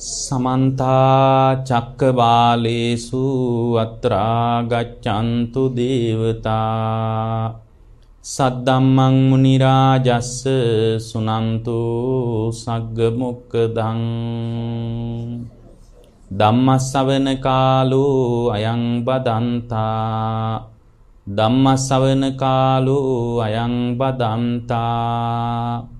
සමන්තා චක්කවාලේසු අත්‍රා ගච්ඡන්තු දේවතා සද්දම්මං මුනි රාජස්ස සුනන්තු සග්ග මොක්කදං ධම්මස්සවන කාලෝ අයං බදන්තා ධම්මස්සවන කාලෝ අයං බදන්තා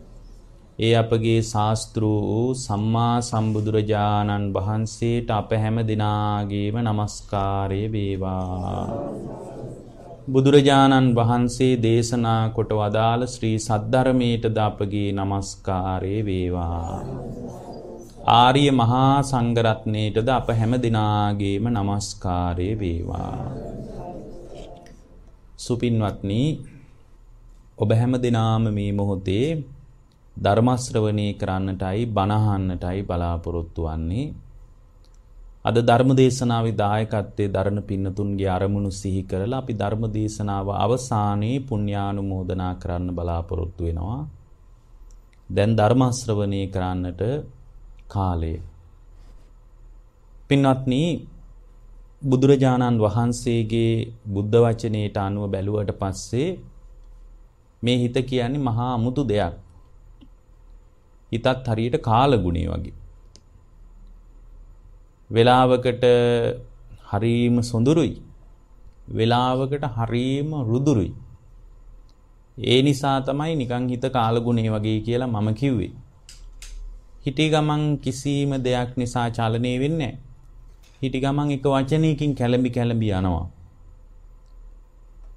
ඒ අපගේ ශාස්තෘ වූ සම්මා සම්බුදුරජාණන් වහන්සේට අප හැම දෙනාගේම নমස්කාරය වේවා බුදුරජාණන් වහන්සේ දේශනා කොට වදාළ ශ්‍රී සද්ධර්මයට ද අපගේ নমස්කාරය වේවා ආර්ය මහා සංඝරත්නයට ද අප හැම දෙනාගේම নমස්කාරය වේවා සුපින්වත්නි ඔබ හැම දිනාම මේ මොහොතේ ධර්මශ්‍රවණී කරන්නටයි බණහන්නටයි බලාපොරොත්තු වන්නේ. අද ධර්මදේශනාවේ දායකත්වයේ දරණ පින්නතුන්ගේ අරමුණු සිහි කරලා අපි ධර්මදේශනාව අවසානයේ පුණ්‍යානුමෝදනා කරන්න බලාපොරොත්තු වෙනවා. දැන් ධර්මශ්‍රවණී කරන්නට කාලය. පින්වත්නි බුදුරජාණන් වහන්සේගේ බුද්ධ වචනයට අනුව බැලුවට පස්සේ මේ හිත කියන්නේ මහා අමුතු දෙයක්. හිතත් හරියට කාලගුණේ වගේ. වෙලාවකට හරීම සොඳුරුයි. වෙලාවකට හරීම රුදුරුයි. ඒ නිසා තමයි නිකං හිත කාලගුණේ වගේ කියලා මම කිව්වේ. හිටි ගමන් කිසිම දෙයක් නිසා චලනය වෙන්නේ හිටි ගමන් එක වචනයකින් කැළඹි කැළඹි යනවා.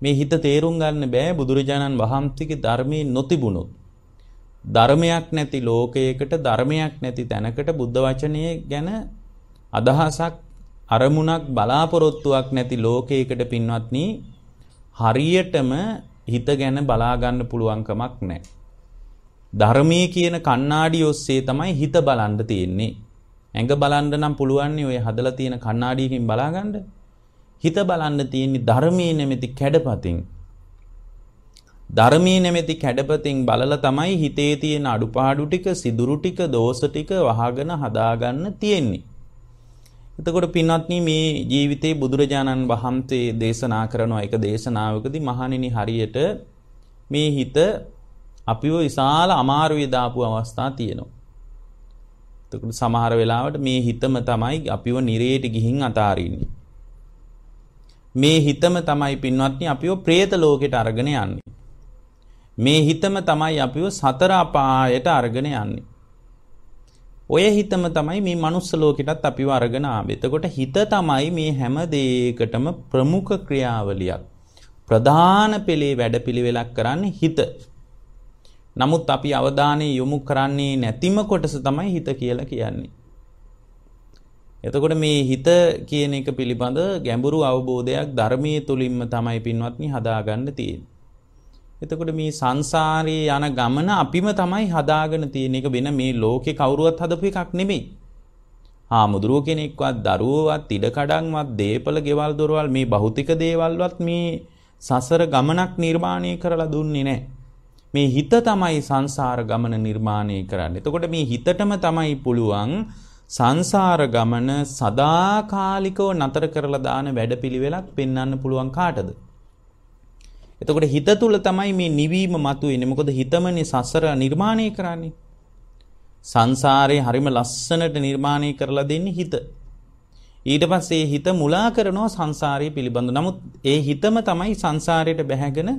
මේ හිත තේරුම් ගන්න බෑ බුදුරජාණන් වහන්සේගේ ධර්මයේ නොතිබුණොත්. ධර්මයක් නැති ලෝකයකට ධර්මයක් නැති තැනකට බුද්ධ වචනය ගැන අදහසක් අරමුණක් බලාපොරොත්තුවක් නැති ලෝකයකට පින්වත්නි හරියටම හිත ගැන බලා ගන්න පුළුවන්කමක් නැහැ. ධර්මයේ කියන කණ්ණාඩි ඔස්සේ තමයි හිත බලන්න තියෙන්නේ. ඇඟ බලන්න නම් පුළුවන් ඔය හදලා තියෙන කණ්ණාඩියකින් බලා ගන්න. හිත බලන්න තියෙන්නේ ධර්මයේ නැමැති කැඩපතින්. ධර්මයේ නැමැති කැඩපතෙන් බලලා තමයි හිතේ තියෙන අඩුපාඩු ටික සිදුරු ටික දෝෂ ටික වහගෙන හදාගන්න තියෙන්නේ. එතකොට පින්වත්නි මේ ජීවිතේ බුදුරජාණන් වහන්සේ දේශනා කරන එක දේශනාවකදී මහණෙනි හරියට මේ හිත අපිව විශාල අමාරුවේ දාපු අවස්ථා තියෙනවා. එතකොට සමහර වෙලාවට මේ හිතම තමයි අපිව නිරේට ගිහින් අතාරින්නේ. මේ හිතම තමයි පින්වත්නි අපිව പ്രേත ලෝකෙට අරගෙන යන්නේ. මේ හිතම තමයි අපිව සතර අපායට අරගෙන යන්නේ. ඔය හිතම තමයි මේ මනුස්ස ලෝකෙටත් අපිව අරගෙන ආවේ. එතකොට හිත තමයි මේ හැම දෙයකටම ප්‍රමුඛ ක්‍රියාවලියක්. ප්‍රධාන පෙළේ වැඩපිළිවෙලක් කරන්නේ හිත. නමුත් අපි අවධානය යොමු කරන්නේ නැතිම කොටස තමයි හිත කියලා කියන්නේ. එතකොට මේ හිත කියන එක පිළිබඳ ගැඹුරු අවබෝධයක් ධර්මයේ තුලින්ම තමයි පින්වත්නි හදාගන්න තියෙන්නේ. එතකොට මේ සංසාරයේ යන ගමන අපිම තමයි හදාගෙන තියෙන එක වෙන මේ ලෝකේ කවුරුවත් හදපු එකක් නෙමෙයි. හාමුදුරුව කෙනෙක්වත් දරුවවත් ඉඩකඩන්වත් දේපල ගෙවල් දොරවල් මේ භෞතික දේවල්වත් මේ සසර ගමනක් නිර්මාණය කරලා දුන්නේ නැහැ. මේ හිත තමයි සංසාර ගමන නිර්මාණය කරන්නේ. එතකොට මේ හිතටම තමයි පුළුවන් සංසාර ගමන සදාකාලිකව නතර කරලා දාන වැඩපිළිවෙලක් පෙන්වන්න පුළුවන් කාටද? එතකොට හිත තුල තමයි මේ නිවීම මතුවෙන්නේ. මොකද හිතමනේ සසර නිර්මාණය කරන්නේ. සංසාරේ හරිම ලස්සනට නිර්මාණය කරලා දෙන්නේ හිත. ඊට පස්සේ හිත මුලා කරනවා සංසාරය පිළිබඳ. නමුත් ඒ හිතම තමයි සංසාරයට බැහැගෙන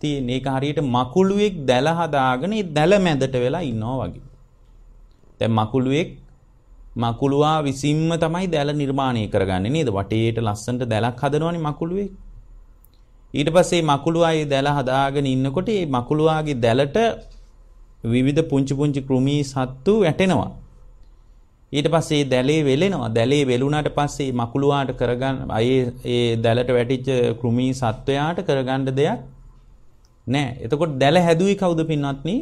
තියෙන. ඒක හරියට මකුළුවෙක් දැල හදාගෙන ඒ දැල මැදට වෙලා ඉන්නවා වගේ. දැන් මකුළුවෙක් මකුළුවා විසින්ම තමයි දැල නිර්මාණය කරගන්නේ නේද? වටේට ලස්සනට දැලක් හදනවනේ මකුළුවෙක්. ඊට පස්සේ මකුළුවාගේ දැල හදාගෙන ඉන්නකොට මේ මකුළුවාගේ දැලට විවිධ පුංචි පුංචි කෘමී සත්තු වැටෙනවා. ඊට පස්සේ දැලේ වෙලෙනවා. දැලේ වෙලුණාට පස්සේ මකුළුවාට කරගන්න අයේ ඒ දැලට වැටිච්ච කෘමී සත්වයාට කරගන්න දෙයක් නෑ. එතකොට දැල හැදුවේ කවුද පින්වත්නි?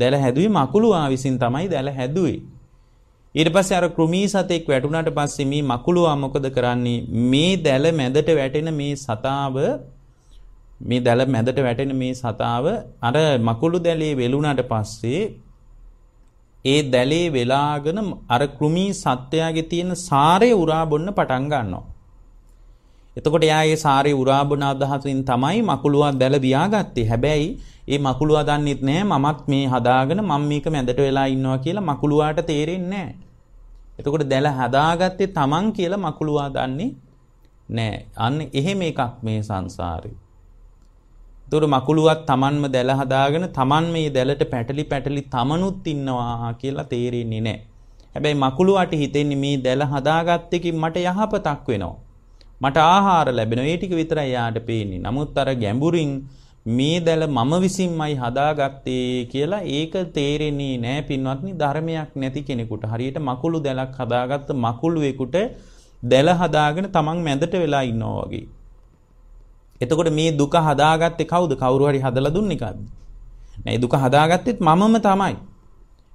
දැල හැදුවේ මකුළුවා විසින් තමයි දැල හැදුවේ. ඊට පස්සේ අර කෘමී සතෙක් වැටුණාට පස්සේ මේ මකුළුවා මොකද කරන්නේ මේ දැල මැදට වැටෙන මේ සතාව මේ දැල මැදට වැටෙන මේ සතාව අර මකුළු දැලේ වෙලුණාට පස්සේ ඒ දැලේ වෙලාගෙන අර කෘමී සත්වයාගේ තියෙන සාරය උරා බොන්න පටන් ගන්නවා. එතකොට එයා ඒ සාරේ උරා බොන අදහසින් තමයි මකුළුවා දැල වියාගත්තේ. හැබැයි ඒ මකුළුවා දන්නෙත් නෑ මමත් මේ හදාගෙන මම මේක මැදට වෙලා ඉන්නවා කියලා මකුළුවාට තේරෙන්නේ නෑ. එතකොට දැල හදාගත්තේ Taman කියලා මකුළුවා දන්නේ නෑ. අන්න එහෙම එකක් මේ සංසාරේ. තොර මකුළුවත් තමන්ම දැල හදාගෙන තමන් මේ දැලට පැටලි පැටලි තමනුත් ඉන්නවා කියලා තේරෙන්නේ නෑ. හැබැයි මකුළුවට හිතෙන්නේ මේ දැල හදාගත්තකින් මට යහපතක් වෙනවා. මට ආහාර ලැබෙනවා. ඒ ටික විතරයි යාට පේන්නේ. නමුත් අර ගැඹුරින් මේ දැල මම විසින්මයි හදාගත්තේ කියලා ඒක තේරෙන්නේ නෑ පින්වත්නි ධර්මයක් නැති කෙනෙකුට. හරියට මකුළු දැලක් හදාගත්ත මකුළුවෙකුට දැල හදාගෙන තමන් මැදට වෙලා ඉන්නවා වගේ. එතකොට මේ දුක හදාගත්තේ කවුද? කවුරු හරි හදලා දුන්නේ කාද? නෑ දුක හදාගත්තෙත් මමම තමයි.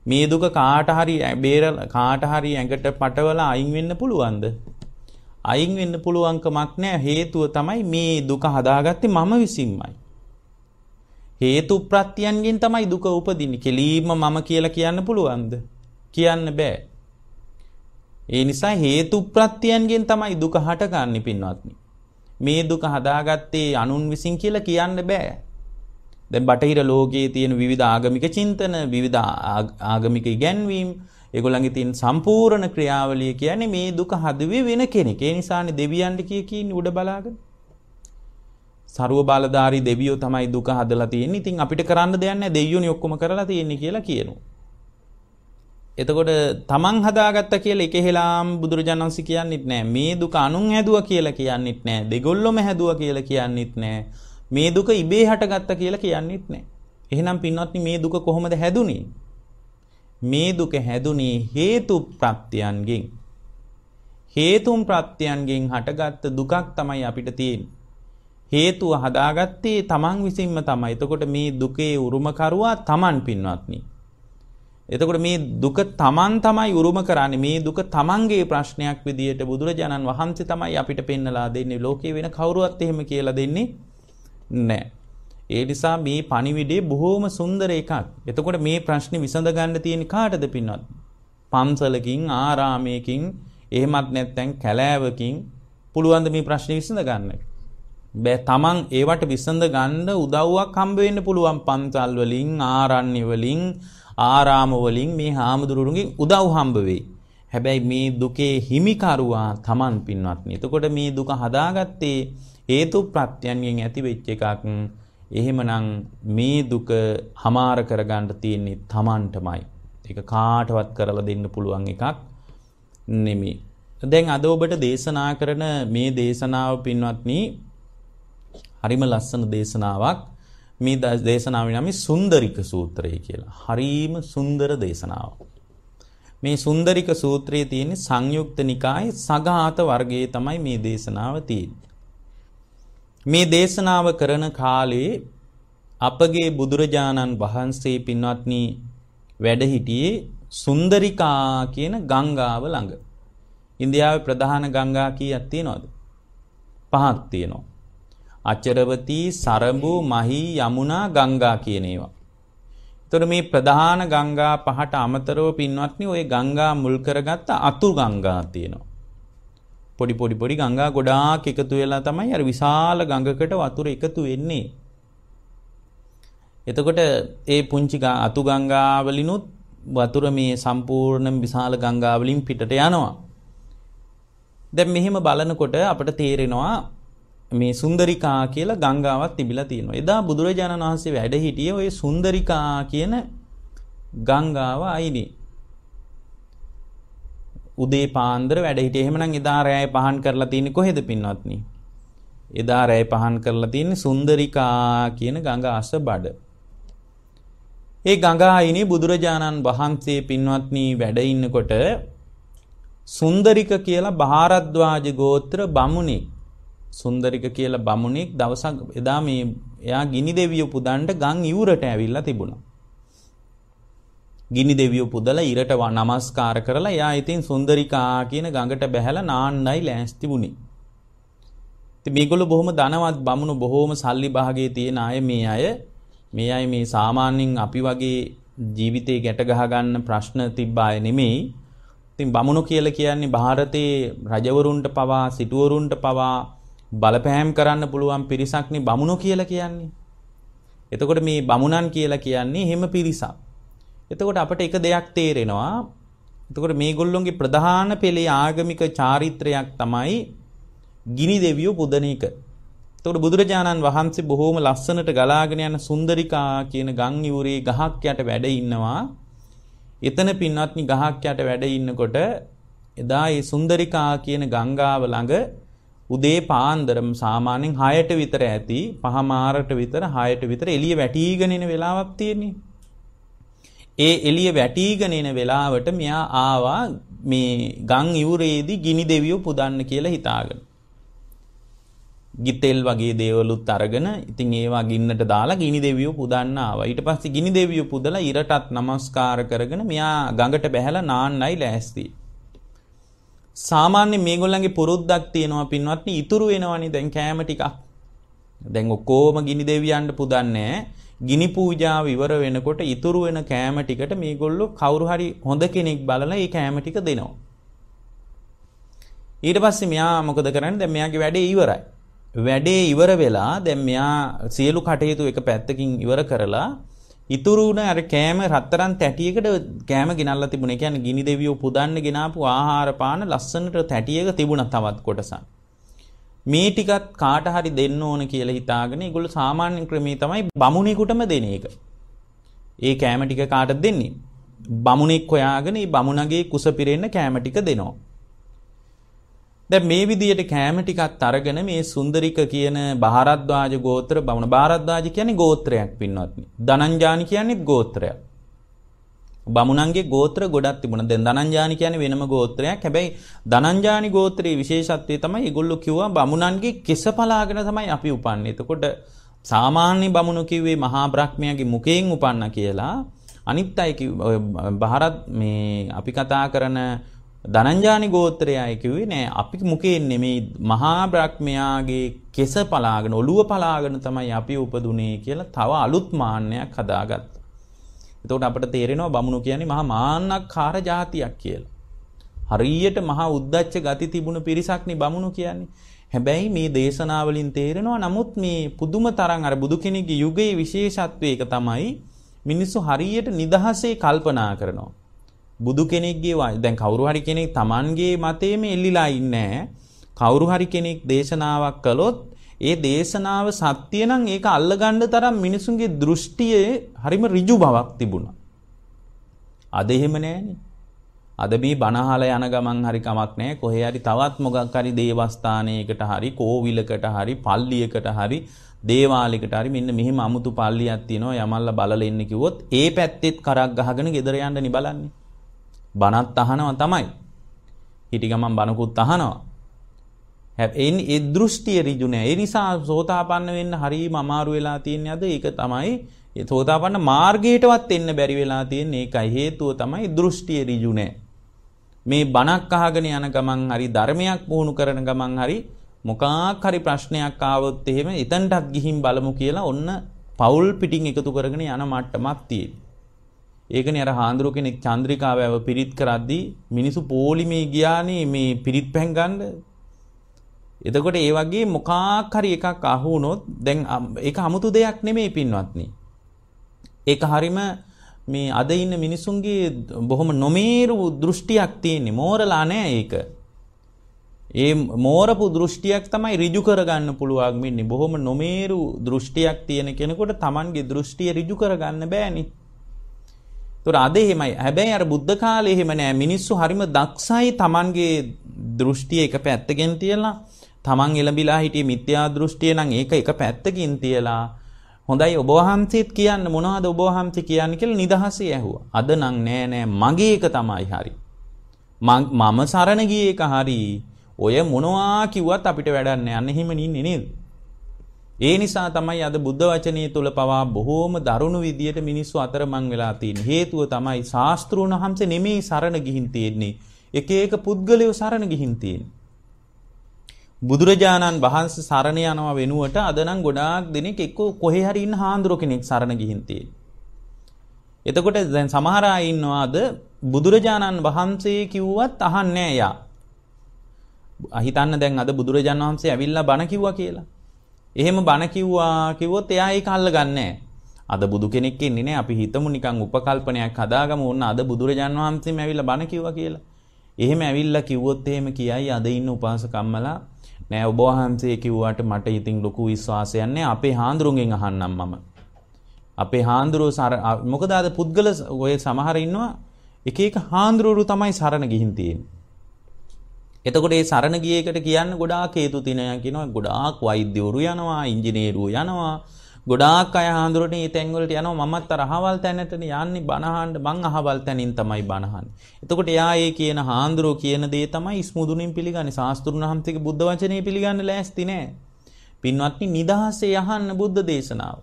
මේ දුක කාට හරි බේරලා කාට හරි ඇඟට පටවලා අයින් වෙන්න පුළුවන්ද? අයින් වෙන්න පුළුවන්කමක් නෑ හේතුව තමයි මේ දුක හදාගත්තේ මම විසින්මයි. හේතු ප්‍රත්‍යයන්ගෙන් තමයි දුක උපදින්නේ. කෙලීම මම කියලා කියන්න පුළුවන්ද? කියන්න බෑ. ඒ නිසා හේතු ප්‍රත්‍යයන්ගෙන් තමයි දුක හටගන්නේ පින්වත්නි. මේ දුක හදාගත්තේ අනුන් විසින් කියලා කියන්න බෑ. දැන් බටහිර ලෝකයේ තියෙන විවිධ ආගමික චින්තන, විවිධ ආගමික ඉගැන්වීම්, ඒගොල්ලන්ගේ තියෙන සම්පූර්ණ ක්‍රියාවලිය කියන්නේ මේ දුක හදුවේ වෙන කෙනෙක්. ඒ නිසානේ දෙවියන්ට කිය කියන්නේ උඩ බලාගෙන. සරුව බලධාරී දෙවියෝ තමයි දුක හදලා තියෙන්නේ. ඉතින් අපිට කරන්න දෙයක් නැහැ. දෙයියෝනි ඔක්කොම කරලා තියෙන්නේ කියලා කියනවා. එතකොට තමන් හදාගත්ත කියල එකහෙලාම් බුදුරජාණන්සි කියන්නෙත් නෑ මේ දුක අනුන් හැදුව කියලා කියන්නෙත් නෑ දෙගොල්ලොම හැදුව කියලා කියන්නෙත් නෑ මේ දුක ඉබේ හටගත්ත කියලා කියන්නෙත් නෑ එහෙනම් පින්වත්නි මේ දුක කොහොමද හැදුනේ මේ දුක හැදුනේ හේතු ප්‍රත්‍යයන්ගෙන් හේතුම් ප්‍රත්‍යයන්ගෙන් හටගත්ත දුකක් තමයි අපිට තියෙන්නේ හේතුව හදාගත්තේ තමන් විසින්ම තමයි එතකොට මේ දුකේ උරුමකරුවා තමන් පින්වත්නි එතකොට මේ දුක තමන් තමයි උරුම කරන්නේ මේ දුක තමන්ගේ ප්‍රශ්නයක් විදියට බුදුරජාණන් වහන්සේ තමයි අපිට පෙන්නලා දෙන්නේ ලෝකේ වෙන කවුරුවත් එහෙම කියලා දෙන්නේ නැහැ. ඒ නිසා මේ පණිවිඩේ බොහොම සුන්දර එකක්. එතකොට මේ ප්‍රශ්නේ විසඳ ගන්න තියෙන කාටද පින්වත්? පන්සලකින් ආරාමයකින් එහෙමත් නැත්නම් කැලෑවකින් පුළුවන් ද මේ ප්‍රශ්නේ විසඳ ගන්න? බෑ තමන් ඒවට විසඳ ගන්න උදව්වක් හම්බ වෙන්න පුළුවන් පන්සල් වලින් ආරණ්‍ය වලින් ආරාමවලින් මේ හාමුදුරුවන්ගෙන් උදව් හම්බ වෙයි. හැබැයි මේ දුකේ හිමිකරුවා Taman පින්වත්නි. එතකොට මේ දුක හදාගත්තේ හේතු ප්‍රත්‍යයන්ගෙන් ඇති වෙච්ච එකක්. එහෙමනම් මේ දුක හමාර කරගන්න තියෙන්නේ Tamanටමයි. ඒක කාටවත් කරලා දෙන්න පුළුවන් එකක් නෙමෙයි. දැන් අද ඔබට දේශනා කරන මේ දේශනාව පින්වත්නි හරිම ලස්සන දේශනාවක්. මේ දේශනාව නම සුන්දරික සූත්‍රය කියලා. හරීම සුන්දර දේශනාව. මේ සුන්දරික සූත්‍රයේ තියෙන සංයුක්ත නිකායේ සඝාත වර්ගයේ තමයි මේ දේශනාව තියෙන්නේ. මේ දේශනාව කරන කාලේ අපගේ බුදුරජාණන් වහන්සේ පින්වත්නි වැඩ හිටියේ සුන්දරිකා කියන ගංගාව ළඟ. ඉන්දියාවේ ප්‍රධාන ගංගා කීයක් තියෙනවද? පහක් තියෙනවා. අචරවතී සරඹු මහි යමුනා ගංගා කියන ඒවා. එතකොට මේ ප්‍රධාන ගංගා පහට අමතරව පින්වත්නි ওই ගංගා මුල් කරගත්ත අතු ගංගා තියෙනවා. පොඩි පොඩි පොඩි ගංගා ගොඩාක් එකතු වෙලා තමයි අර විශාල ගඟකට වතුර එකතු වෙන්නේ. එතකොට ඒ පුංචි අතු ගංගා වලිනුත් වතුර මේ සම්පූර්ණ විශාල ගංගා වලින් පිටට යනවා. දැන් මෙහෙම බලනකොට අපිට තේරෙනවා මේ සුන්දරිකා කියලා ගංගාවක් තිබිලා තියෙනවා. එදා බුදුරජාණන් වහන්සේ වැඩ හිටියේ ওই සුන්දරිකා කියන ගංගාව අයිනේ. උදේ පාන්දර වැඩ හිටියේ. එහෙමනම් එදා රැය පහන් කරලා තියෙන්නේ කොහෙද පින්වත්නි? එදා රැය පහන් කරලා තියෙන්නේ සුන්දරිකා කියන ගඟ අසබඩ. ඒ ගඟ අයිනේ බුදුරජාණන් වහන්සේ පින්වත්නි වැඩ ඉන්නකොට සුන්දරික කියලා භාරද්වාජ ගෝත්‍ර බමුණෙක් සුන්දරික කියලා බමුණෙක් දවසක් එදා මේ එයා ගිනි දෙවියෝ පුදන්න ගම් ඉවුරට ඇවිල්ලා තිබුණා. ගිනි දෙවියෝ පුදලා ඉරට නමස්කාර කරලා එයා ඉතින් සුන්දරිකා කියන ගඟට බැහැලා නාන්නයි ලෑස්ති වුණේ. ඉතින් මේගොල්ලෝ බොහොම ධනවත් බමුණු බොහොම සල්ලි භාගයේ තියෙන අය මේ අය මේ අය මේ සාමාන්‍යයෙන් අපි වගේ ජීවිතේ ගැට ගහ ගන්න ප්‍රශ්න තිබ්බ අය නෙමෙයි. ඉතින් බමුණු කියලා කියන්නේ ಭಾರತයේ රජවරුන්ට පවා සිටුවරුන්ට පවා බලපෑම් කරන්න පුළුවන් පිරිසක්නේ බමුණෝ කියලා කියන්නේ. එතකොට මේ බමුණන් කියලා කියන්නේ එහෙම පිරිසක්. එතකොට අපට එක දෙයක් තේරෙනවා. එතකොට මේගොල්ලොන්ගේ ප්‍රධාන පෙළේ ආගමික චාරිත්‍රයක් තමයි ගිනි දෙවියෝ පුදන එක. එතකොට බුදුරජාණන් වහන්සේ බොහෝම ලස්සනට ගලාගෙන යන සුන්දරිකා කියන ගම් යුරේ ගහක් යට වැඩ ඉන්නවා. එතන පින්වත්නි ගහක් යට වැඩ ඉන්නකොට එදා ඒ සුන්දරිකා කියන ගංගාව ළඟ උදේ පාන්දරම් සාමාන්‍යයෙන් 6ට විතර ඇති පහමාරට විතර 6ට විතර එළිය වැටිගෙන එන වෙලාවක් තියෙන්නේ. ඒ එළිය වැටිගෙන එන වෙලාවට මෙයා ආවා මේ ගම් ඉවුරේදී ගිනි දෙවියෝ පුදන්න කියලා හිතාගෙන. ගිතෙල් වගේ දේවලුත් අරගෙන ඉතින් ඒවා ගින්නට දාලා ගිනි දෙවියෝ පුදන්න ආවා. ඊට පස්සේ ගිනි දෙවියෝ පුදලා ඉරටත් নমස්කාර කරගෙන මෙයා ගඟට බැහැලා නාන්නයි ලෑස්තියි. සාමාන්‍ය මේගොල්ලන්ගේ පුරුද්දක් තියෙනවා පින්වත්නි ඉතුරු වෙනවනේ දැන් කෑම ටිකක්. දැන් ඔක්කොම ගිනි දෙවියන්ට පුදන්නේ ගිනි පූජාව ඉවර වෙනකොට ඉතුරු වෙන කෑම ටිකට මේගොල්ලෝ කවුරු හරි හොඳ කෙනෙක් බලලා මේ කෑම ටික දෙනවා. ඊට පස්සේ මෙයා මොකද කරන්නේ? දැන් මෙයාගේ වැඩේ ඉවරයි. වැඩේ ඉවර වෙලා දැන් මෙයා සියලු කටයුතු එක පැත්තකින් ඉවර කරලා ඉතුරුන අර කෑම රත්තරන් තැටියකට කෑම ගෙනල්ල තිබුණ එක කියන්නේ ගිනි දෙවියෝ පුදන්න ගෙනාපු ආහාර පාන ලස්සනට තැටියක තිබුණා තවත් කොටසක්. මේ ටිකත් කාට හරි දෙන්න ඕන කියලා හිතාගෙන ඒගොල්ලෝ සාමාන්‍ය ක්‍රමේ තමයි බමුණෙකුටම දෙන එක. ඒ කෑම ටික කාටද දෙන්නේ? බමුණෙක් හොයාගෙන මේ බමුණගේ කුස පිරෙන්න කෑම ටික දෙනවා. දැන් මේ විදියට කෑම ටිකත් අරගෙන මේ සුන්දරික කියන බහරද්වාජ ගෝත්‍ර බමුණ බහරද්වාජ කියන්නේ ගෝත්‍රයක් පින්වත්නි. ධනංජානි කියන්නේ ගෝත්‍රයක්. බමුණන්ගේ ගෝත්‍ර ගොඩක් තිබුණා. දැන් ධනංජානි කියන්නේ වෙනම ගෝත්‍රයක්. හැබැයි ධනංජානි ගෝත්‍රයේ විශේෂත්වය තමයි ඒගොල්ලෝ කිව්වා බමුණන්ගේ කෙස පලාගෙන තමයි අපි උපන්නේ. එතකොට සාමාන්‍ය බමුණු කිව්වේ මහා බ්‍රහ්මයාගේ මුඛයෙන් උපන්න කියලා. අනිත් අය බහරත් මේ අපි කතා කරන දනංජානි ගෝත්‍රයයි කිව්වේ නෑ අපි මුකෙන් නෙමෙයි මහා බ්‍රහ්මයාගේ කෙස පලාගෙන ඔළුව පලාගෙන තමයි අපි උපදුනේ කියලා තව අලුත් මාන්නයක් හදාගත්තා. එතකොට අපිට තේරෙනවා බමුණු කියන්නේ මහා මාන්නක්කාර జాතියක් කියලා. හරියට මහා උද්දච්ච ගති තිබුණු පිරිසක් බමුණු කියන්නේ. හැබැයි මේ දේශනාවලින් තේරෙනවා නමුත් මේ පුදුම තරම් අර බුදු කෙනෙක්ගේ යුගයේ විශේෂත්වය තමයි මිනිස්සු හරියට නිදහසේ කල්පනා කරනවා. බුදු කෙනෙක්ගේ දැන් කවුරු හරි කෙනෙක් Tamanගේ මතේම එල්ලිලා ඉන්නේ කවුරු හරි කෙනෙක් දේශනාවක් කළොත් ඒ දේශනාව සත්‍ය නම් ඒක අල්ලගන්න තරම් මිනිසුන්ගේ දෘෂ්ටියේ හරිම ඍජු බවක් තිබුණා. අද එහෙම නෑනේ. අද මේ බනහල යන ගමන් හරි කමක් නෑ. කොහේ හරි තවත් මොකක් හරි දේවස්ථානයකට හරි කෝවිලකට හරි පල්ලියකට හරි දේවාලයකට හරි මෙන්න මෙහෙම අමුතු පල්ලියක් තියෙනවා යමල්ලා බලලා ඉන්න කිව්වොත් ඒ පැත්තෙත් කරක් ගහගෙන ගෙදර යන්න නිබලන්නේ. බනත් අහනවා තමයි. හිටි ගමන් බනකුත් අහනවා. හැබැයි ඒ දෘෂ්ටිය ඍජු නෑ. ඒ නිසා සෝතාපන්න වෙන්න හරිම අමාරු වෙලා තියෙන අද ඒක තමයි ඒ සෝතාපන්න මාර්ගයටවත් එන්න බැරි වෙලා තියෙන ඒකයි හේතුව තමයි දෘෂ්ටිය ඍජු නෑ. මේ බණක් අහගෙන යන ගමන් හරි ධර්මයක් වුණු කරන ගමන් හරි මොකක් හරි ප්‍රශ්නයක් ආවොත් එහෙම එතනටත් ගිහින් බලමු කියලා ඔන්න පවුල් පිටින් එකතු කරගෙන යන මට්ටමක් තියෙනවා. ඒකනේ අර හාඳුරු කෙනෙක් චන්ද්‍රිකාවව පිරිත් කරද්දී මිනිසු පොලිමේ ගියානේ මේ පිරිත් පැන් ගන්න. එතකොට ඒ වගේ මොකක් හරි එකක් අහු වුණොත් දැන් ඒක 아무තු දෙයක් නෙමෙයි පින්වත්නි. ඒක හරීම මේ අද ඉන්න මිනිසුන්ගේ බොහොම නොමේරු දෘෂ්ටියක් තියෙන්නේ. මෝරලා නැහැ ඒක. ඒ මෝරපු දෘෂ්ටියක් තමයි ඍජු කරගන්න පුළුවන් වෙන්නේ. බොහොම නොමේරු දෘෂ්ටියක් තියෙන කෙනෙකුට Tamanගේ දෘෂ්ටිය ඍජු කරගන්න බෑනේ. තොර අද එහෙමයි හැබැයි අර බුද්ධ කාලේ එහෙම නෑ මිනිස්සු හරිම දක්ෂයි තමන්ගේ දෘෂ්ටිය එක පැත්තකින් තියලා තමන් එළඹිලා හිටියේ මිත්‍යා දෘෂ්ටිය නම් ඒක එක පැත්තකින් තියලා හොඳයි ඔබ වහන්සේත් කියන්න මොනවද ඔබ වහන්සේ කියන්නේ කියලා නිදහසේ ඇහුවා. අද නම් නෑ නෑ මගේ එක තමයි හරි. මම සරණ ගියේ එක හරි. ඔය මොනවා කිව්වත් අපිට වැඩක් නෑ. අන්න එහෙම නින්නේ නේද? ඒ නිසා තමයි අද බුද්ධ වචනය තුළ පවා බොහෝම දරුණු විදියට මිනිස්සු අතරමං වෙලා තියෙන. හේතුව තමයි ශාස්ත්‍රූන් වහන්සේ නෙමෙයි සරණ ගිහින් තියෙන්නේ. එක එක පුද්ගලයෝ සරණ ගිහින් තියෙන්නේ. බුදුරජාණන් වහන්සේ සරණ යනවා වෙනුවට අද නම් ගොඩාක් දෙනෙක් එක්ක කොහේ හරි ඉන්න හාඳුරු කෙනෙක් සරණ ගිහින් තියෙන්නේ. එතකොට දැන් සමහර අය ඉන්නවාද බුදුරජාණන් වහන්සේ කිව්වත් අහන්නේ නැහැ යා. හිතන්න දැන් අද බුදුරජාණන් වහන්සේ ඇවිල්ලා බණ කිව්වා කියලා. එහෙම බණ කිව්වා කිව්වොත් එයා ඒක අල්ලගන්නේ අද බුදු කෙනෙක් ඉන්නේ නැහැ. අපි හිතමු නිකන් උපකල්පනයක් හදාගමු. ඕන්න අද බුදුරජාන් වහන්සේම ඇවිල්ලා බණ කිව්වා කියලා. එහෙම ඇවිල්ලා කිව්වොත් එහෙම කියයි අද ඉන්න උපාසකම්මලා නෑ ඔබ වහන්සේ කිව්වට මට ඉතින් ලොකු විශ්වාසයක් නැහැ. අපේ හාඳුරුගෙන් අහන්නම් මම. අපේ හාන්දුරුව සර මොකද අද පුද්ගල ඔය සමහර ඉන්නවා එක එක හාන්දුරුවරු තමයි සරණ ගිහින් තියෙන්නේ. එතකොට ඒ සරණ ගිය එකට කියන්න ගොඩාක් හේතු තිනයන් කියනවා ගොඩාක් වෛද්‍යවරු යනවා ඉංජිනේරු යනවා ගොඩාක් අය හාඳුරනේ මේ තැන්වලට යනවා මමත් අර අහවල් තැනටන යන්නේ බනහන්න මං අහවල් තැනින් තමයි බනහන්නේ. එතකොට එයා ඒ කියන හාඳුරෝ කියන දේ තමයි ස්මුදුනින් පිළිගන්නේ. ශාස්ත්‍රුණ හම්තික බුද්ධ වචනේ පිළිගන්න ලෑස්ති නෑ. පින්වත්නි නිදහසේ යහන්න බුද්ධ දේශනාව.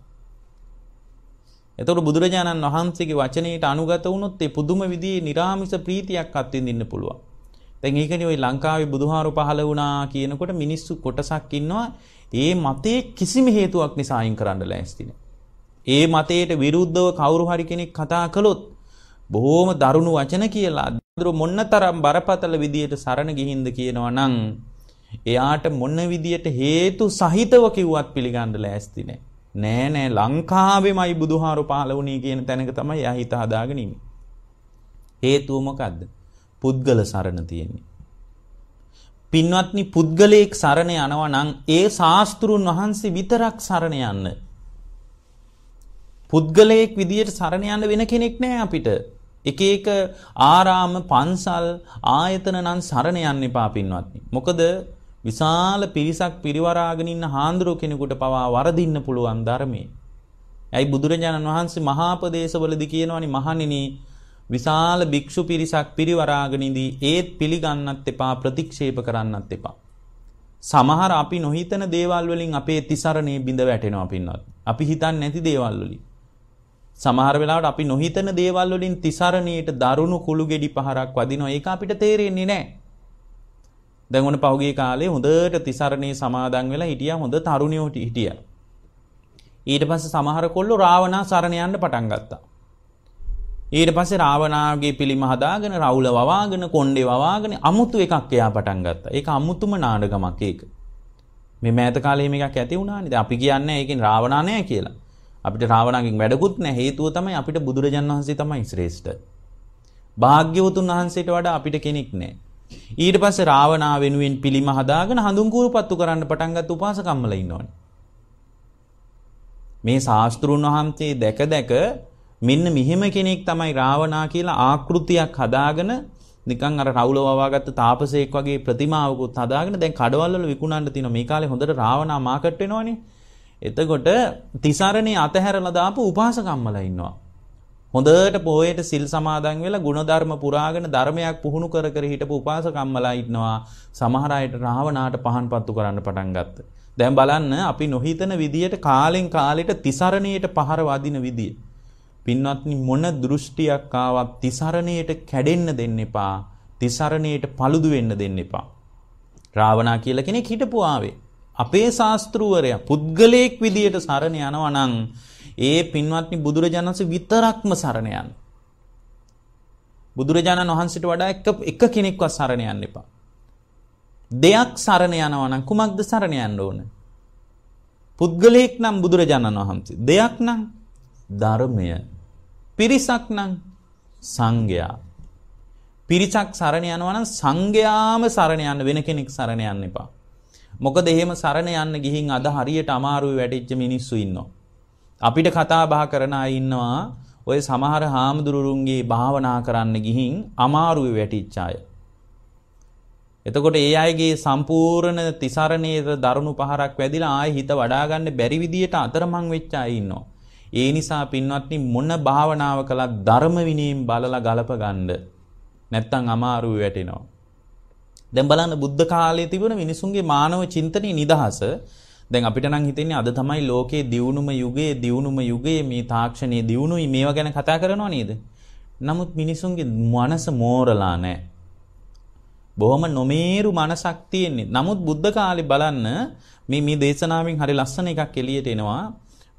එතකොට බුදුරජාණන් වහන්සේගේ වචනයට අනුගත වුණොත් ඒ පුදුම විදිහේ निराமிස ප්‍රීතියක් අත්විඳින්න පුළුවන්. දැන් ඒකනේ ওই ලංකාවේ බුදුහාරු පහළ වුණා කියනකොට මිනිස්සු කොටසක් ඉන්නවා ඒ මතේ කිසිම හේතුවක් නිසා අයින් කරන්න ලෑස්ති ඒ මතයට විරුද්ධව කවුරු හරි කෙනෙක් කතා කළොත් බොහෝම දරුණු වචන කියලා දරු මොන්නතරම් බරපතල විදියට සරණ ගිහින්ද කියනවා නම් එයාට මොන විදියට හේතු සහිතව කිව්වත් පිළිගන්න ලෑස්ති නෑ. නෑ නෑ ලංකාවේමයි බුදුහාරු පහළ වුණේ කියන තැනක තමයි එයා හිත හදාගෙන ඉන්නේ. හේතුව මොකද්ද? පුද්ගල සරණ තියෙන්නේ. පින්වත්නි පුද්ගලයෙක් සරණ යනවා නම් ඒ ශාස්තෘන් වහන්සේ විතරක් සරණ යන්න. පුද්ගලයෙක් විදියට සරණ යන්න වෙන කෙනෙක් නෑ අපිට. එක එක ආරාම පන්සල් ආයතන නම් සරණ යන්න එපා පින්වත්නි. මොකද විශාල පිරිසක් පිරිවරාගෙන ඉන්න හාන්දුරුව කෙනෙකුට පවා වරදින්න පුළුවන් ධර්මයේ. ඇයි බුදුරජාණන් වහන්සේ මහාපදේශවලදී කියනවනේ මහණෙනි විශාල භික්ෂු පිරිසක් පිරිවරාගෙන ඉදී ඒත් පිළිගන්නත් එපා ප්‍රතික්ෂේප කරන්නත් එපා. සමහර අපි නොහිතන දේවල් වලින් අපේ තිසරණේ බිඳ වැටෙනවා පින්නත්. අපි හිතන්නේ නැති දේවල් වලින්. සමහර වෙලාවට අපි නොහිතන දේවල් වලින් තිසරණේට දරුණු කුළු ගෙඩි පහරක් වදිනවා. ඒක අපිට තේරෙන්නේ නැහැ. දැන් ඔන්න පහුගිය කාලේ හොඳට තිසරණේ සමාදන් වෙලා හිටියා හොඳ තරුණියෝ හිටියා. ඊට පස්සේ සමහර කොල්ලෝ රාවණා සරණ යන්න පටන් ගත්තා. ඊට පස්සේ රාවණාගේ පිළිම හදාගෙන රවුල වවාගෙන කොණ්ඩේ වවාගෙන අමුතු එකක් එයා පටන් ගත්තා. ඒක අමුතුම නාඩගමක් ඒක. මේ මෑත කාලේ මේකක් ඇති වුණානේ. දැන් අපි කියන්නේ ඒකෙන් රාවණා නැහැ කියලා. අපිට රාවණාගෙන් වැඩකුත් නැහැ. හේතුව තමයි අපිට බුදුරජාණන් වහන්සේ තමයි ශ්‍රේෂ්ඨ. භාග්‍යවතුන් වහන්සේට වඩා අපිට කෙනෙක් නැහැ. ඊට පස්සේ රාවණා වෙනුවෙන් පිළිම හදාගෙන හඳුන් කූරුපත්තු කරන්න පටන් ගත්ත උපාසකම්මල ඉන්නවනේ. මේ ශාස්ත්‍රුන් වහන්සේ දැක දැක මෙන්න මෙහෙම කෙනෙක් තමයි රාවණා කියලා ආකෘතියක් හදාගෙන නිකන් අර රවුල වවාගත්ත තාපසයෙක් වගේ ප්‍රතිමාවකුත් හදාගෙන දැන් කඩවල් වල විකුණන්න තියෙනවා මේ කාලේ හොඳට රාවණා මාකට් වෙනවනේ. එතකොට තිසරණේ අතහැරලා දාපු උපාසකම්මලා ඉන්නවා. හොඳට පොහේට සිල් සමාදන් වෙලා ಗುಣධර්ම පුරාගෙන ධර්මයක් පුහුණු කර කර හිටපු උපාසකම්මලා ඉන්නවා සමහර අයට රාවණාට පහන් පත්තු කරන්න පටන් ගත්තා. දැන් බලන්න අපි නොහිතන විදියට කාලෙන් කාලෙට තිසරණියට පහර වදින විදිය. පින්වත්නි මොන දෘෂ්ටියක් ආවත් තිසරණයට කැඩෙන්න දෙන්න එපා. තිසරණයට paludu වෙන්න දෙන්න එපා. රාවණා කියලා කෙනෙක් හිටපු ආවේ. අපේ ශාස්ත්‍රූවරයා පුද්ගලයෙක් විදියට සරණ යනවා නම් ඒ පින්වත්නි බුදුරජාණන් විතරක්ම සරණ යන්න. බුදුරජාණන් වහන්සේට වඩා එක එක කෙනෙක්වත් සරණ යන්න එපා. දෙයක් සරණ යනවා නම් කුමක්ද සරණ යන්න ඕන? පුද්ගලයෙක් නම් බුදුරජාණන් වහන්සේ. දෙයක් නම් ධර්මය පිරිසක් නම් සංඝයා. පිරිසක් සරණ යනවා නම් සංඝයාම සරණ යන්න වෙන කෙනෙක් සරණ යන්න එපා. මොකද එහෙම සරණ යන්න ගිහින් අද හරියට අමාරුවේ වැටිච්ච මිනිස්සු ඉන්නවා. අපිට කතා බහ කරන අය ඉන්නවා ඔය සමහර හාමුදුරුවන්ගේ භාවනා කරන්න ගිහින් අමාරුවේ වැටිච්ච අය. එතකොට ඒ අයගේ සම්පූර්ණ තිසරණයේ දරුණු පහරක් වැදිලා ආයෙ හිත වඩා ගන්න බැරි විදියට අතරමං වෙච්ච අය ඉන්නවා. ඒ නිසා පින්වත්නි මොන භාවනාව කළත් ධර්ම විනයෙන් බලලා ගලප ගන්න. නැත්තම් අමාරුව වැටෙනවා. දැන් බලන්න බුද්ධ කාලයේ තිබුණ මිනිසුන්ගේ මානව චින්තනයේ නිදහස දැන් අපිට නම් හිතෙන්නේ අද තමයි ලෝකයේ දියුණුම යුගයේ දියුණුම යුගයේ මේ තාක්ෂණයේ දියුණුවයි මේවා ගැන කතා කරනවා නේද? නමුත් මිනිසුන්ගේ මනස මෝරලා නැහැ. බොහොම නොමේරු මනසක් තියෙන්නේ. නමුත් බුද්ධ කාලේ බලන්න මේ මේ දේශනාවෙන් හරි ලස්සන එකක් එළියට එනවා.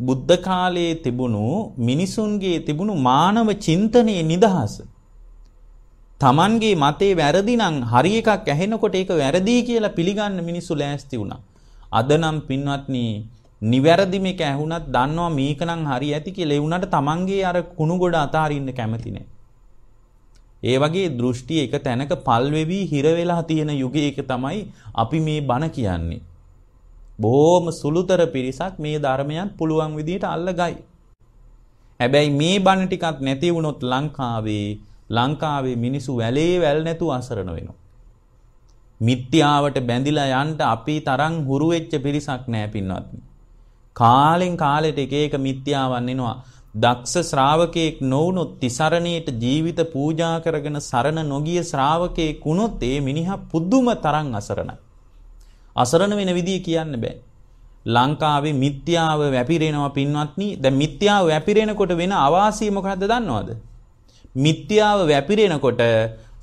බුද්ධ කාලයේ තිබුණු මිනිසුන්ගේ තිබුණු මානව චින්තනයේ නිදහස. Tamanගේ මතේ වැරදි නම් හරි එකක් ඇහෙනකොට ඒක වැරදි කියලා පිළිගන්න මිනිස්සු ලෑස්ති වුණා. අද නම් පින්වත්නි නිවැරදි මේක ඇහුණත් දන්නවා මේක නම් හරි ඇති කියලා ඒ වුණාට Tamanගේ අර කුණු ගොඩ අතාරින්න කැමති නැහැ. ඒ වගේ දෘෂ්ටි එක තැනක පල් වෙවි හිර වෙලා තියෙන යුගයක තමයි අපි මේ බණ කියන්නේ. බොහොම සුළුතර පිරිසක් මේ ධර්මයන් පුළුවන් විදිහට අල්ලගයි. හැබැයි මේ බණ ටිකක් නැති වුණොත් ලංකාවේ ලංකාවේ මිනිසු වැලේ වැල් නැතුව අසරණ වෙනවා. මිත්‍යාවට බැඳිලා යන්න අපි තරම් හුරු වෙච්ච පිරිසක් නැහැ පින්වත්නි. කාලෙන් කාලෙට එක එක මිත්‍යාවන් එනවා. දක්ෂ ශ්‍රාවකයෙක් නොවුනොත් තිසරණයට ජීවිත පූජා කරගෙන සරණ නොගිය ශ්‍රාවකයෙක් වුණොත් ඒ මිනිහා පුදුම තරම් අසරණයි. අසරණ වෙන විදිය කියන්න බෑ. ලංකාවේ මිත්‍යාව වැපිරෙනවා පින්වත්නි. දැන් මිත්‍යාව වැපිරෙනකොට වෙන අවාසිය මොකද්ද දන්නවද? මිත්‍යාව වැපිරෙනකොට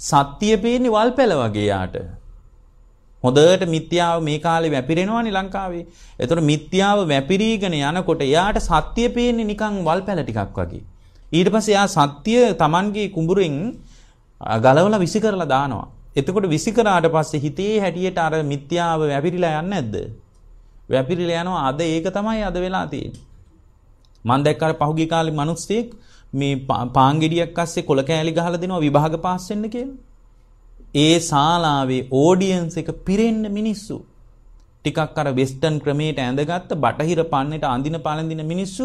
සත්‍ය පේන්නේ වල්පැල වගේ යාට. හොඳට මිත්‍යාව මේ කාලේ වැපිරෙනවානේ ලංකාවේ. ඒතකොට මිත්‍යාව වැපිරීගෙන යනකොට යාට සත්‍ය පේන්නේ නිකන් වල්පැල ටිකක් වගේ. ඊට පස්සේ යා සත්‍ය Tamanගේ කුඹුරෙන් ගලවලා විසි කරලා දානවා. එතකොට විසිකරාට පස්සේ හිතේ හැටියට අර මිත්‍යාව වැපිරිලා යන්නේ නැද්ද? වැපිරිලා යනවා අද ඒක තමයි අද වෙලා තියෙන්නේ. මම දැක්ක අර පහුගිය කාලේ මිනිස්සෙක් මේ පාන් ගෙඩියක් අස්සේ කොල කෑලි ගහලා දෙනවා විභාග පාස් වෙන්න කියලා. ඒ ශාලාවේ ඕඩියන්ස් එක පිරෙන්න මිනිස්සු ටිකක් අර වෙස්ටර්න් ක්‍රමයට ඇඳගත්ත බටහිර පන්නේට අඳින පළඳින මිනිස්සු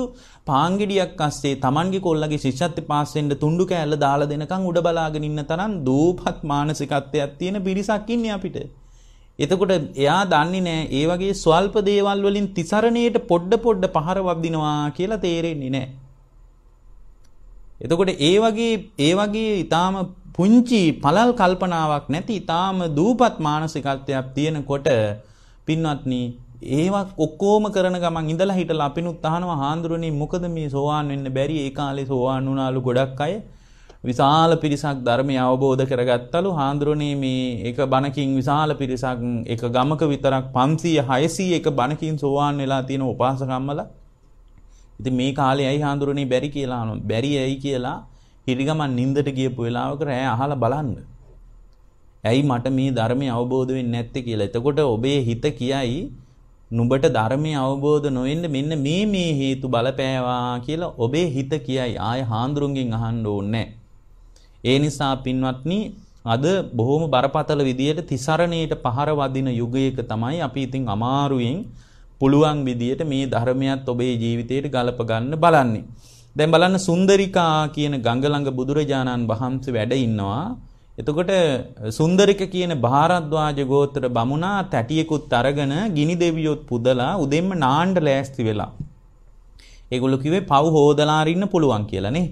පාංගෙඩියක් අස්සේ Tamanගේ කොල්ලගේ ශිෂ්‍යත්ව පාස් වෙන්න තුණ්ඩු කෑල්ල දාලා දෙනකන් උඩ බලාගෙන ඉන්න තරම් දූපත් මානසිකත්වයක් තියෙන පිරිසක් ඉන්නේ අපිට. එතකොට එයා දන්නේ නෑ ඒ වගේ ස්වල්ප දේවල් වලින් තිසරණයට පොඩ පොඩ පහර වදිනවා කියලා තේරෙන්නේ නෑ. එතකොට ඒ වගේ ඒ වගේ ඊටාම පුංචි පළල් කල්පනාවක් නැති ඊටාම දූපත් මානසිකත්වයක් තියෙනකොට පින්වත්නි ඒවා ඔක්කෝම කරන ගමන් ඉඳලා හිටලා අපිනුත් අහනවා හාඳුරුනේ මොකද මේ සෝවාන් වෙන්න බැරි ඒ කාලේ සෝවාන් වුණාලු ගොඩක් අය විශාල පිරිසක් ධර්මය අවබෝධ කරගත්තලු හාඳුරුනේ මේ එක බණකින් විශාල පිරිසක් එක ගමක විතරක් 500 600 එක බණකින් සෝවාන් වෙලා තියෙන උපාසකම්මල ඉතින් මේ කාලේ ඇයි හාඳුරුනේ බැරි කියලා අහනවා බැරි ඇයි කියලා හිරිගමන් නින්දට ගියපු වෙලාවක රෑ අහලා බලන්න ඇයි මට මේ ධර්මය අවබෝධ වෙන්නේ නැත්තේ කියලා. එතකොට ඔබේ හිත කියයි නුඹට ධර්මය අවබෝධ නොවෙන්න මෙන්න මේ මේ හේතු බලපෑවා කියලා ඔබේ හිත කියයි. ආය හාඳුරුන්ගෙන් අහන්න ඕනේ ඒ නිසා පින්වත්නි අද බොහොම බරපතල විදියට තිසරණයට පහර වදින යුගයක තමයි අපි ඉතින් අමාරුවෙන් පුළුවන් විදියට මේ ධර්මයත් ඔබේ ජීවිතයට ගලප ගන්න බලන්නේ. දැන් බලන්න සුන්දරිකා කියන ගඟ ළඟ බුදුරජාණන් වහන්සේ වැඩ ඉන්නවා. එතකොට සුන්දරික කියන භාරද්වාජ ගෝත්‍ර බමුණා තැටියකුත් අරගෙන ගිනි දෙවියොත් පුදලා උදෙන්ම නාන්න ලෑස්ති වෙලා. ඒගොල්ලෝ කිව්වේ පව් හොදලා අරින්න පුළුවන් කියලා නේ.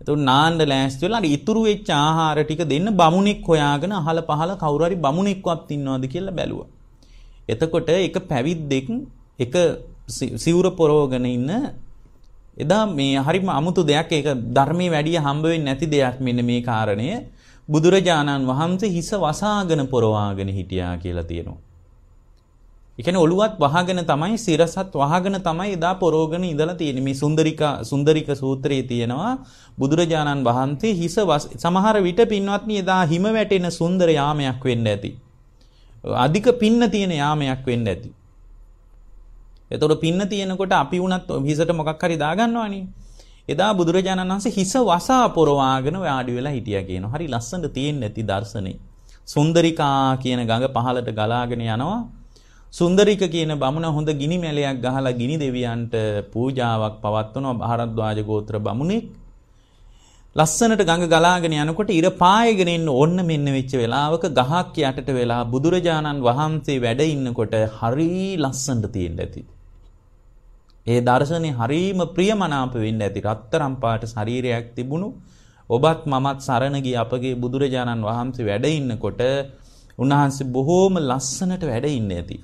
එතකොට නාන්න ලෑස්ති වෙලා ඉතුරු වෙච්ච ආහාර ටික දෙන්න බමුණෙක් හොයාගෙන අහල පහල කවුරු හරි බමුණෙක්වත් ඉන්නවද කියලා බැලුවා. එතකොට එක පැවිද්දෙක් එක සිවුර පොරවගෙන ඉන්න එදා මේ හරිම අමුතු දෙයක් ඒක ධර්මයේ වැඩිය හම්බ වෙන්නේ නැති දෙයක් මෙන්න මේ කාරණය. බුදුරජාණන් වහන්සේ හිස වසාගෙන පොරවාගෙන හිටියා කියලා තියෙනවා. එකන ඔළුවත් වහගෙන තමයි සිරසත් වහගෙන තමයි එදා පොරෝගන ඉඳලා තියෙන මේ සුන්දරික සුන්දරික සූත්‍රයේ තියෙනවා බුදුරජාණන් වහන්සේ හිස සමහර විට පින්වත්නි එදා හිම වැටෙන සුන්දර යාමයක් වෙන්න ඇති. අධික පින්න තියෙන යාමයක් වෙන්න ඇති. එතකොට පින්න තියෙනකොට අපි වුණත් හිසට මොකක් හරි දාගන්නවනේ. එදා බුදුරජාණන් වහන්සේ හිස වසා පොරවාගෙන වාඩි වෙලා හිටියා කියනවා. හරි ලස්සනට තියෙන නැති දර්ශනේ. සුන්දරිකා කියන ගඟ පහලට ගලාගෙන යනවා. සුන්දරික කියන බමුණ හොඳ ගිනි මැලයක් ගහලා ගිනි දෙවියන්ට පූජාවක් පවත්වනවා භාරද්වාජ ගෝත්‍ර බමුණෙක්. ලස්සනට ගඟ ගලාගෙන යනකොට ඉර පායගෙන ඉන්න ඕන්න මෙන්න වෙච්ච වෙලාවක ගහක් යටට වෙලා බුදුරජාණන් වහන්සේ වැඩ ඉන්නකොට හරි ලස්සනට තියෙන්න ඇති. ඒ දර්ශනය හරීම ප්‍රියමනාප වෙන්න ඇති රත්තරම් පාට ශරීරයක් තිබුණු ඔබත් මමත් සරණගී අපගේ බුදුරජාණන් වහන්සේ වැඩ ඉන්නකොට උන්වහන්සේ බොහෝම ලස්සනට වැඩ ඉන්න ඇති.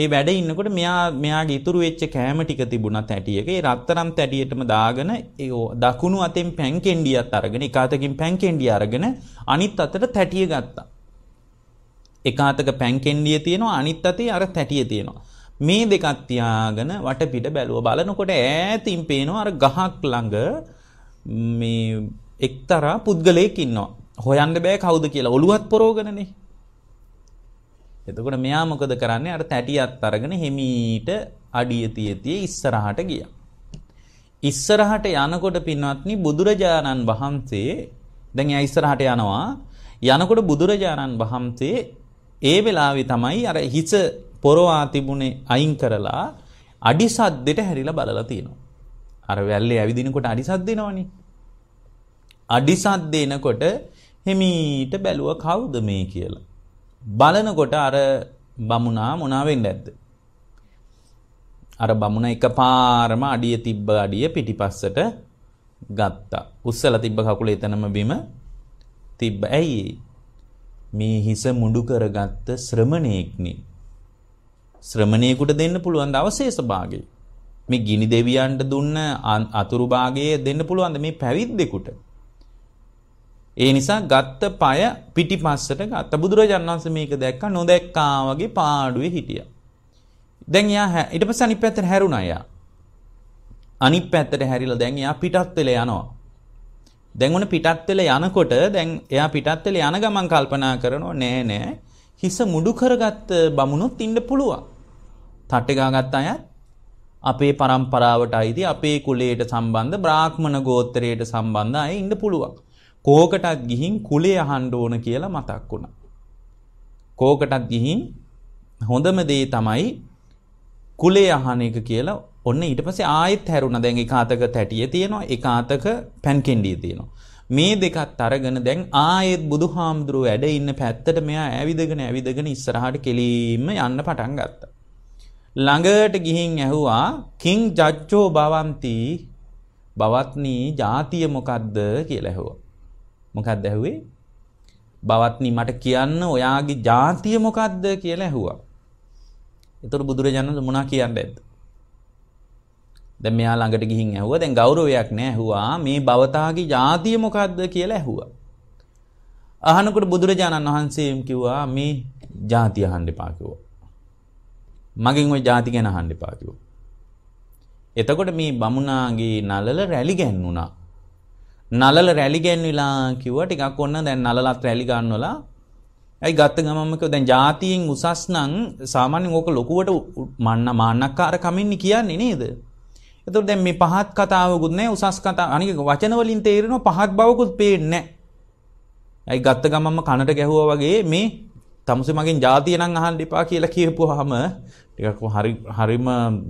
ඒ වැඩ ඉන්නකොට මෙයා මෙයාගේ ඉතුරු වෙච්ච කෑම ටික තිබුණා තැටියක. ඒ රත්තරම් තැටියටම දාගෙන ඒ දකුණු අතෙන් පැන් කෙන්ඩියක් අරගෙන එක අතකින් පැන් කෙන්ඩිය අරගෙන අනිත් අතට තැටිය ගත්තා. එක අතක පැන් කෙන්ඩිය තියෙනවා අනිත් අතේ අර තැටිය තියෙනවා. මේ දෙකක් තියාගෙන වටපිට බැලුවා. බලනකොට ඈතින් පේනවා අර ගහක් ළඟ මේ එක්තරා පුද්ගලයෙක් ඉන්නවා. හොයන්න බෑ කවුද කියලා. ඔළුවත් පොරෝගනනේ. එතකොට මෙයා මොකද කරන්නේ අර තැටියත් අරගෙන හිමීට අඩිය තියෙතිය ඉස්සරහට ගියා. ඉස්සරහට යනකොට පින්වත්නි බුදුරජාණන් වහන්සේ දැන් එයා ඉස්සරහට යනවා. යනකොට බුදුරජාණන් වහන්සේ ඒ වෙලාවේ තමයි අර හිස පොරවා තිබුණේ අයින් කරලා අඩිසද්දෙට හැරිලා බලලා තියෙනවා. අර වැල්ලේ ඇවිදිනකොට අඩිසද්ද එනවනේ. අඩිසද්ද එනකොට හිමීට බැලුව කවුද මේ කියලා. බලනකොට අර බමුණා මොනවා වෙන්නේ නැද්ද? අර බමුණ එකපාරම අඩිය තිබ්බ අඩිය පිටිපස්සට ගත්තා. උස්සලා තිබ්බ කකුල එතනම බිම තිබ්බ. ඇයි මේ හිස මුඩු කරගත්ත ශ්‍රමණේක්නේ ශ්‍රමණේකට දෙන්න පුළුවන් අවශේෂ භාගය. මේ ගිනි දෙවියන්ට දුන්න අතුරු භාගය දෙන්න පුළුවන්ද මේ පැවිද්දෙකුට? ඒ නිසා ගත්ත পায় පිටිපස්සට ගත්ත බුදුරජාණන් වහන්සේ මේක දැක්කා නොදැක්කා වගේ පාඩුවේ හිටියා. දැන් එයා ඊට පස්සේ අනිත් පැත්තට හැරුණා එයා. අනිත් පැත්තට හැරිලා දැන් එයා පිටත් වෙලා යනවා. දැන් ඔන්න පිටත් වෙලා යනකොට දැන් එයා පිටත් වෙලා යන ගමන් කල්පනා කරනවා නෑ නෑ හිස මුඩු කරගත් බමුණුත් ඉන්න පුළුවන්. තට්ටගාගත් අයත් අපේ පරම්පරාවට අයිති අපේ කුලයට සම්බන්ධ බ්‍රාහ්මණ ගෝත්‍රයට සම්බන්ධ අය ඉන්න පුළුවන්. කෝකටත් ගිහින් කුලේ අහන්න ඕන කියලා මතක් වුණා. කෝකටත් ගිහින් හොඳම දේ තමයි කුලේ අහන එක කියලා ඔන්න ඊට පස්සේ ආයෙත් හැරුණා. දැන් එක අතක තැටිය තියෙනවා, එක අතක පැන් කෙන්ඩිය තියෙනවා. මේ දෙකත් අරගෙන දැන් ආයෙත් බුදුහාමුදුරුව වැඩ ඉන්න පැත්තට මෙයා ඇවිදගෙන ඇවිදගෙන ඉස්සරහට කෙලීම යන්න පටන් ගත්තා. ළඟට ගිහින් ඇහුවා කිං ජජ්ජෝ භවಂತಿ භවත්නි ಜಾතිය මොකද්ද කියලා ඇහුවා. මොකද්ද ඇහුවේ? භවත්නි මට කියන්න ඔයාගේ ಜಾතිය මොකද්ද කියලා ඇහුවා. ඒතර බුදුරජාණන් මොනා කියන්නේ? දැන් මෙයා ළඟට ගිහින් ඇහුවා දැන් ගෞරවයක් නෑ ඇහුවා මේ බවතාගේ ජාතිය මොකද්ද කියලා ඇහුවා අහනකොට බුදුරජාණන් වහන්සේ කිව්වා මේ ජාතිය අහන්න එපා කිව්වා මගෙන් ওই ජාති ගැන අහන්න එපා කිව්වා එතකොට මේ බමුණාගේ නලල රැලි ගැන්නුණා නලල රැලි ගැන්විලා කිව්වා ටිකක් ඔන්න දැන් නලලත් රැලි ගන්නවලා ඇයි ගත්ත ගමම කිව්වා දැන් ජාතියෙන් උසස් නම් සාමාන්‍යයෙන් ඕක ලොකුවට මන්න මාන්නක්කාර කමින් කියන්නේ නේද එතුර දැ මේ පහත් කතාවකුත් නෑ උසස් කතා අනික වචනවලින් තේරෙන පහත් බවකුත් පේනෑ. ඇයි ගත්ත ගමම කණට ගැහුව වගේ මේ තමුස මගින් ජාතියනං අහන් ඩිපා කියලා කියපු හම ටිකක් හරි හරිම